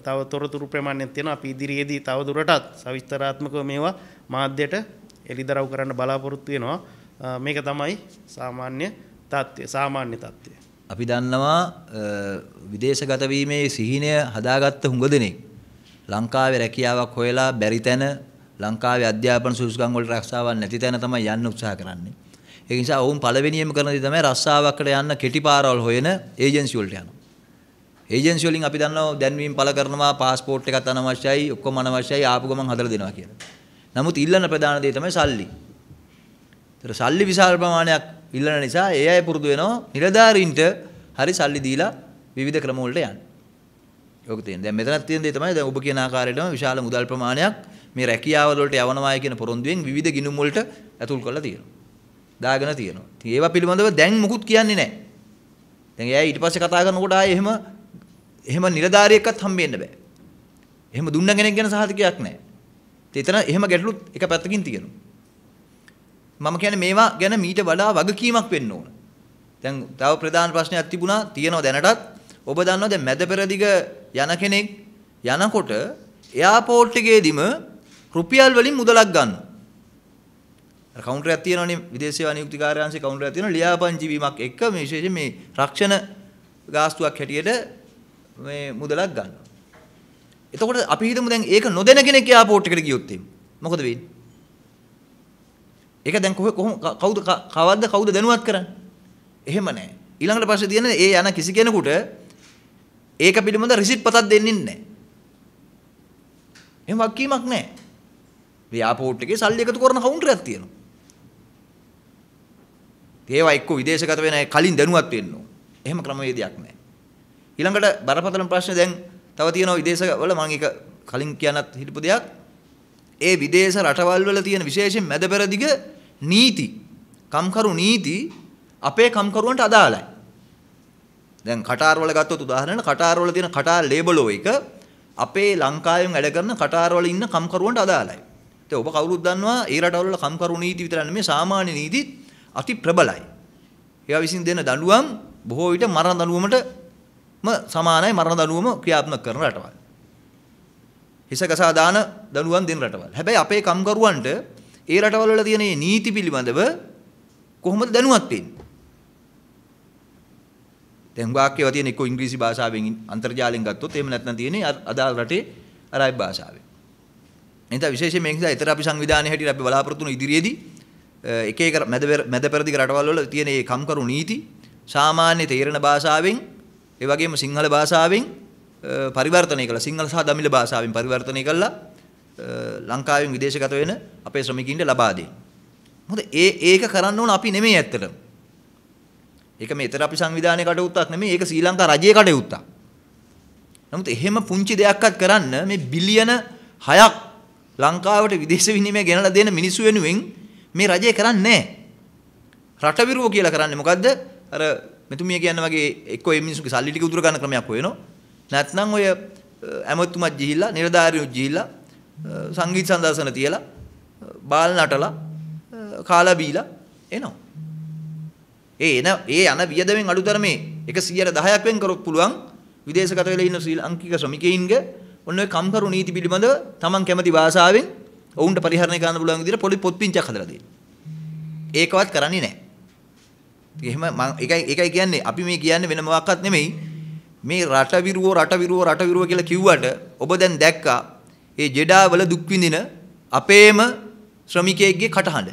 තව තොරතුරු ප්‍රමාණයක් තියෙනවා අපි ඉදිරියේදී තව දුරටත් සවිස්තරාත්මකව මේවා මාධ්‍යයට එළිදරව් කරන්න බලාපොරොත්තු වෙනවා. මේක තමයි සාමාන්‍ය தත්ත්වය සාමාන්‍ය தත්ත්වය. අපි දන්නවා විදේශගත වීමේ සිහිනය හදාගත්ත හුඟ දෙනෙක් ලංකාවේ රැකියාවක් හොයලා බැරි තැන ලංකාවේ අධ්‍යාපන සුසුකම් වල රක්ෂාවක් නැති තැන තමයි යන්න උත්සාහ කරන්නේ. ඒ නිසා ඔවුන් පළවෙනියෙන්ම කරන දේ තමයි රස්සාවකට යන්න කෙටි පාරවල් හොයන ඒජන්සි වලට යනවා. ඒජන්සි වලින් අපි දන්නවා දැන්වීම පළ කරනවා પાස්පෝර්ට් එකත් අනවශ්‍යයි, ඔක්කොම අනවශ්‍යයි, ආපු ගමන් හදලා දෙනවා කියලා. නමුත් ඉල්ලන ප්‍රධාන දේ තමයි සල්ලි. ඒතර සල්ලි විශාල ප්‍රමාණයක් ඉල්ලන නිසා ඒ අය පුරුදු වෙනවා නිලධාරීන්ට හරි සල්ලි දීලා විවිධ ක්‍රම වලට යන්න. ඔක තියෙන. දැන් මෙතනත් තියෙන දේ තමයි දැන් ඔබ කියන ආකාරයටම විශාල මුදල් ප්‍රමාණයක් මේ රැකියාවල වලට යවනවායි කියන පොරොන්දුවෙන් විවිධ ගිණුම් වලට ඇතුල් කරලා තියෙනවා. දාගෙන තියෙනවා. ඉතින් ඒවා පිළිබඳව දැන් මුකුත් කියන්නේ නැහැ. දැන් එයා ඊට පස්සේ කතා කරනකොට ආයේ එහෙම එහෙම නිලධාරියෙක්වත් හම්බෙන්න බෑ. එහෙම දුන්න කෙනෙක් ගැන සහතිකයක් නැහැ. ඉතින් එතන එහෙම ගැටලුත් එක පැත්තකින් තියෙනවා. මම කියන්නේ මේවා ගැන මීට වඩා වගකීමක් වෙන්න ඕන. දැන් තව ප්‍රධාන ප්‍රශ්නයක් තිබුණා තියෙනවා දැනටත්. ඔබ දන්නවා දැන් මැද පෙරදිග යන කෙනෙක් යනකොට එයාපෝට් එකේදීම රුපියල් වලින් මුදලක් ගන්න. අර කවුන්ටරයක් තියෙනවනේ විදේශ සේවා නියුක්ති කාර්යාංශයේ කවුන්ටරයක් තියෙනවා ලියාපදිංචි වීමක් එක්ක මේ විශේෂයෙන් මේ රක්ෂණ ගාස්තුවක් හැටියට මේ මුදලක් ගන්නවා. එතකොට අපි හිතමු දැන් ඒක නොදෙන කෙනෙක් එයාපෝට් එකට ගියොත් එimhe. මොකද වෙන්නේ? ඒක දැන් කොහොම කවුද කවද්ද කවුද දැනුවත් කරන්නේ? එහෙම නැහැ. ඊළඟට පස්සේ තියෙන්නේ ඒ යන කිසි කෙනෙකුට ඒක පිළිබඳ රිසිට් පතක් දෙන්නේ නැහැ. එහෙම වක්කීමක් නැහැ. එයාපෝට් එකේ සල්ලි එකතු කරන කවුන්ටරයක් තියෙනවා. ඒවා එක්ක විදේශගත වෙන කලින් දැනුවත් වෙන්න ඕන. එහෙම ක්‍රමවේදයක් නැහැ. ඊළඟට බරපතල ප්‍රශ්නේ දැන් තව තියෙනවා විදේශවල මම ඒක කලින් කියනත් හිටපු දෙයක්. ඒ විදේශ රටවල් වල තියෙන විශේෂයෙන් මැද පෙරදිග නීති, කම්කරු නීති අපේ කම්කරුවන්ට අදාළයි. දැන් කටාර් වල ගත්තොත් උදාහරණයක් කටාර් වල තියෙන කටාර් ලේබලෝ එක අපේ ලංකාවෙන් වැඩ කරන කටාර් වල ඉන්න කම්කරුවන්ට අදාළයි. ඉතින් ඔබ කවුරුත් දන්නවා ඒ රටවල කම්කරු නීති විතරක් නෙමෙයි සාමාන්‍ය නීතිත් අති ප්‍රබලයි. ඒවා විසින් දෙන දඬුවම් බොහෝ විට මරණ දඬුවමටම සමානයි මරණ දඬුවම ක්‍රියාත්මක කරන රටවල්. හිසකසා දාන දඬුවම් දෙන රටවල්. හැබැයි අපේ කම්කරුවන්ට ඒ රටවල් වල තියෙන නීති පිළිබඳව කොහොමද දැනුවත් වෙන්නේ? දැන් වාක්‍යය තියෙන එක්ක ඉංග්‍රීසි භාෂාවෙන් අන්තර්ජාලයෙන් ගත්තොත් එහෙම නැත්නම් තියෙන්නේ අදාළ රටේ අරාබි භාෂාවෙන්. එනිසා විශේෂයෙන් මේක නිසා ඊතර අපි සංවිධානයේ හැටියට අපි බලාපොරොත්තු වන ඉදිරියේදී එක එක මැද මැද පෙරදිග රටවල් වල තියෙන මේ කම්කරු නීති සාමාන්‍ය තේරෙන භාෂාවෙන් ඒ වගේම සිංහල භාෂාවෙන් පරිවර්තනය කළා සිංහල සහ දමිළ භාෂාවෙන් පරිවර්තනය කළා ලංකාවෙන් විදේශගත වෙන අපේ ශ්‍රමිකින්ට ලබා දෙන්න. මොකද ඒ ඒක කරන්න ඕන අපි නෙමෙයි ඇත්තටම. ඒක මේ ඊතර අපි සංවිධානයේ කටයුත්තක් නෙමෙයි ඒක ශ්‍රී ලංකා රජයේ කටයුත්තක්. නමුත් එහෙම පුංචි දෙයක්වත් කරන්න මේ බිලියන 6ක් ලංකාවට විදේශ විනිමය ගෙනලා දෙන මිනිස්සු වෙනුවෙන් මේ රජය කරන්නේ රට විරුව කියලා කරන්නේ මොකද්ද? අර මෙතුමිය කියන වගේ එක්කෝ මේ මිනිස්සුගේ සල්ලි ටික උදුර ගන්න ක්‍රමයක් හොයනවා. නැත්නම් ඔය ඇමතුමත් ගිහිල්ලා, නිලධාරියුත් ගිහිල්ලා සංගීත සම්දර්ශන තියලා බාල් නටලා කාලා බීලා එනවා. ඒ එන ඒ යන වියදමෙන් අඩුතරමේ 110ක් වෙන් කරොත් පුළුවන් විදේශගත වෙලා ඉන්න ශ්‍රී ලාංකික ශ්‍රමිකයින්ගේ ඔන්න ඔය කම්කරු නීති පිළිබඳව Taman කැමති භාෂාවෙන් ඔවුන්ට පරිහරණය කරන්න පුළුවන් විදිහට පොඩි පොත් පිංචක් හදලා දෙනවා. ඒකවත් කරන්නේ නැහැ. එහෙම මම ඒකයි ඒකයි කියන්නේ අපි මේ කියන්නේ වෙන මොකක්වත් නෙමෙයි. මේ රට විරුවෝ රට විරුවෝ රට විරුවෝ කියලා කිව්වට ඔබ දැන් දැක්කා මේ ජෙඩා වල දුක් විඳින අපේම ශ්‍රමිකයෙක්ගේ කටහඬ.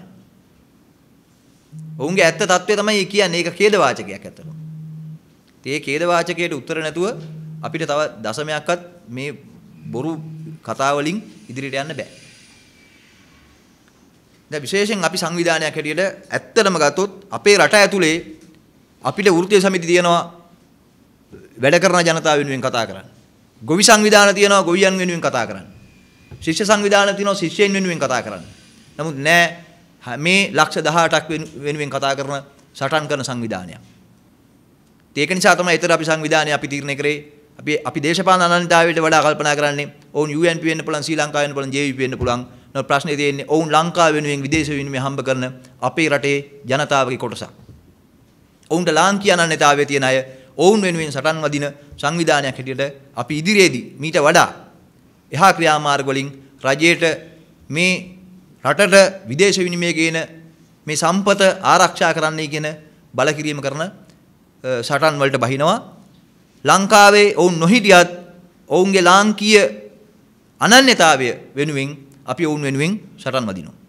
ඔවුන්ගේ ඇත්ත తත්වය තමයි කියන්නේ. ඒක ඛේද වාචකයක් ඇත්තටම. ඒ ඛේද වාචකයට උත්තර නැතුව අපිට තව දශමයක්වත් මේ බොරු කතා වලින් ඉදිරියට යන්න බෑ. දැන් විශේෂයෙන් අපි සංවිධානයක් හැටියට ඇත්තටම ගත්තොත් අපේ රට ඇතුලේ අපිට වෘත්තීය සමිති තියෙනවා වැඩ කරන ජනතාව වෙනුවෙන් කතා කරන්න. ගොවි සංවිධාන තියෙනවා ගොවියන් වෙනුවෙන් කතා කරන්න. ශිෂ්‍ය සංවිධාන තියෙනවා ශිෂ්‍යයන් වෙනුවෙන් කතා කරන්න. නමුත් නෑ මේ ලක්ෂ 18ක් වෙනුවෙන් කතා කරන සටන් කරන සංවිධානයක්. ඒක නිසා තමයි ඊතර අපි සංවිධානය අපි තීරණය කරේ අපි අපි දේශපාලන අනන්‍යතාවයට වඩා කල්පනා කරන්නේ ඔවුන් UNP වෙන්න පුළුවන් ශ්‍රී ලංකාව වෙන්න පුළුවන් JVP වෙන්න පුළුවන්. නමුත් ප්‍රශ්නේ තියෙන්නේ ඔවුන් ලංකාව වෙනුවෙන් විදේශ විනිමය හම්බ කරන අපේ රටේ ජනතාවගේ කොටසක්. ඔවුන්ට ලාංකීය අනන්‍යතාවයේ තියෙන අය ඔවුන් වෙනුවෙන් සටන් වදින සංවිධානයක් හැටියට අපි ඉදිරියේදී මීට වඩා එහා ක්‍රියාමාර්ග වලින් රජයට මේ රටට විදේශ විනිමය ගේන මේ සම්පත ආරක්ෂා කරන්නයි කියන බලකිරීම කරන සටන් වලට බහිනවා ලංකාවේ ඔවුන් නොහිටියත් ඔවුන්ගේ ලාංකීය අනන්‍යතාවය වෙනුවෙන් අපි ඔවුන් වෙනුවෙන් සටන් වදිනවා.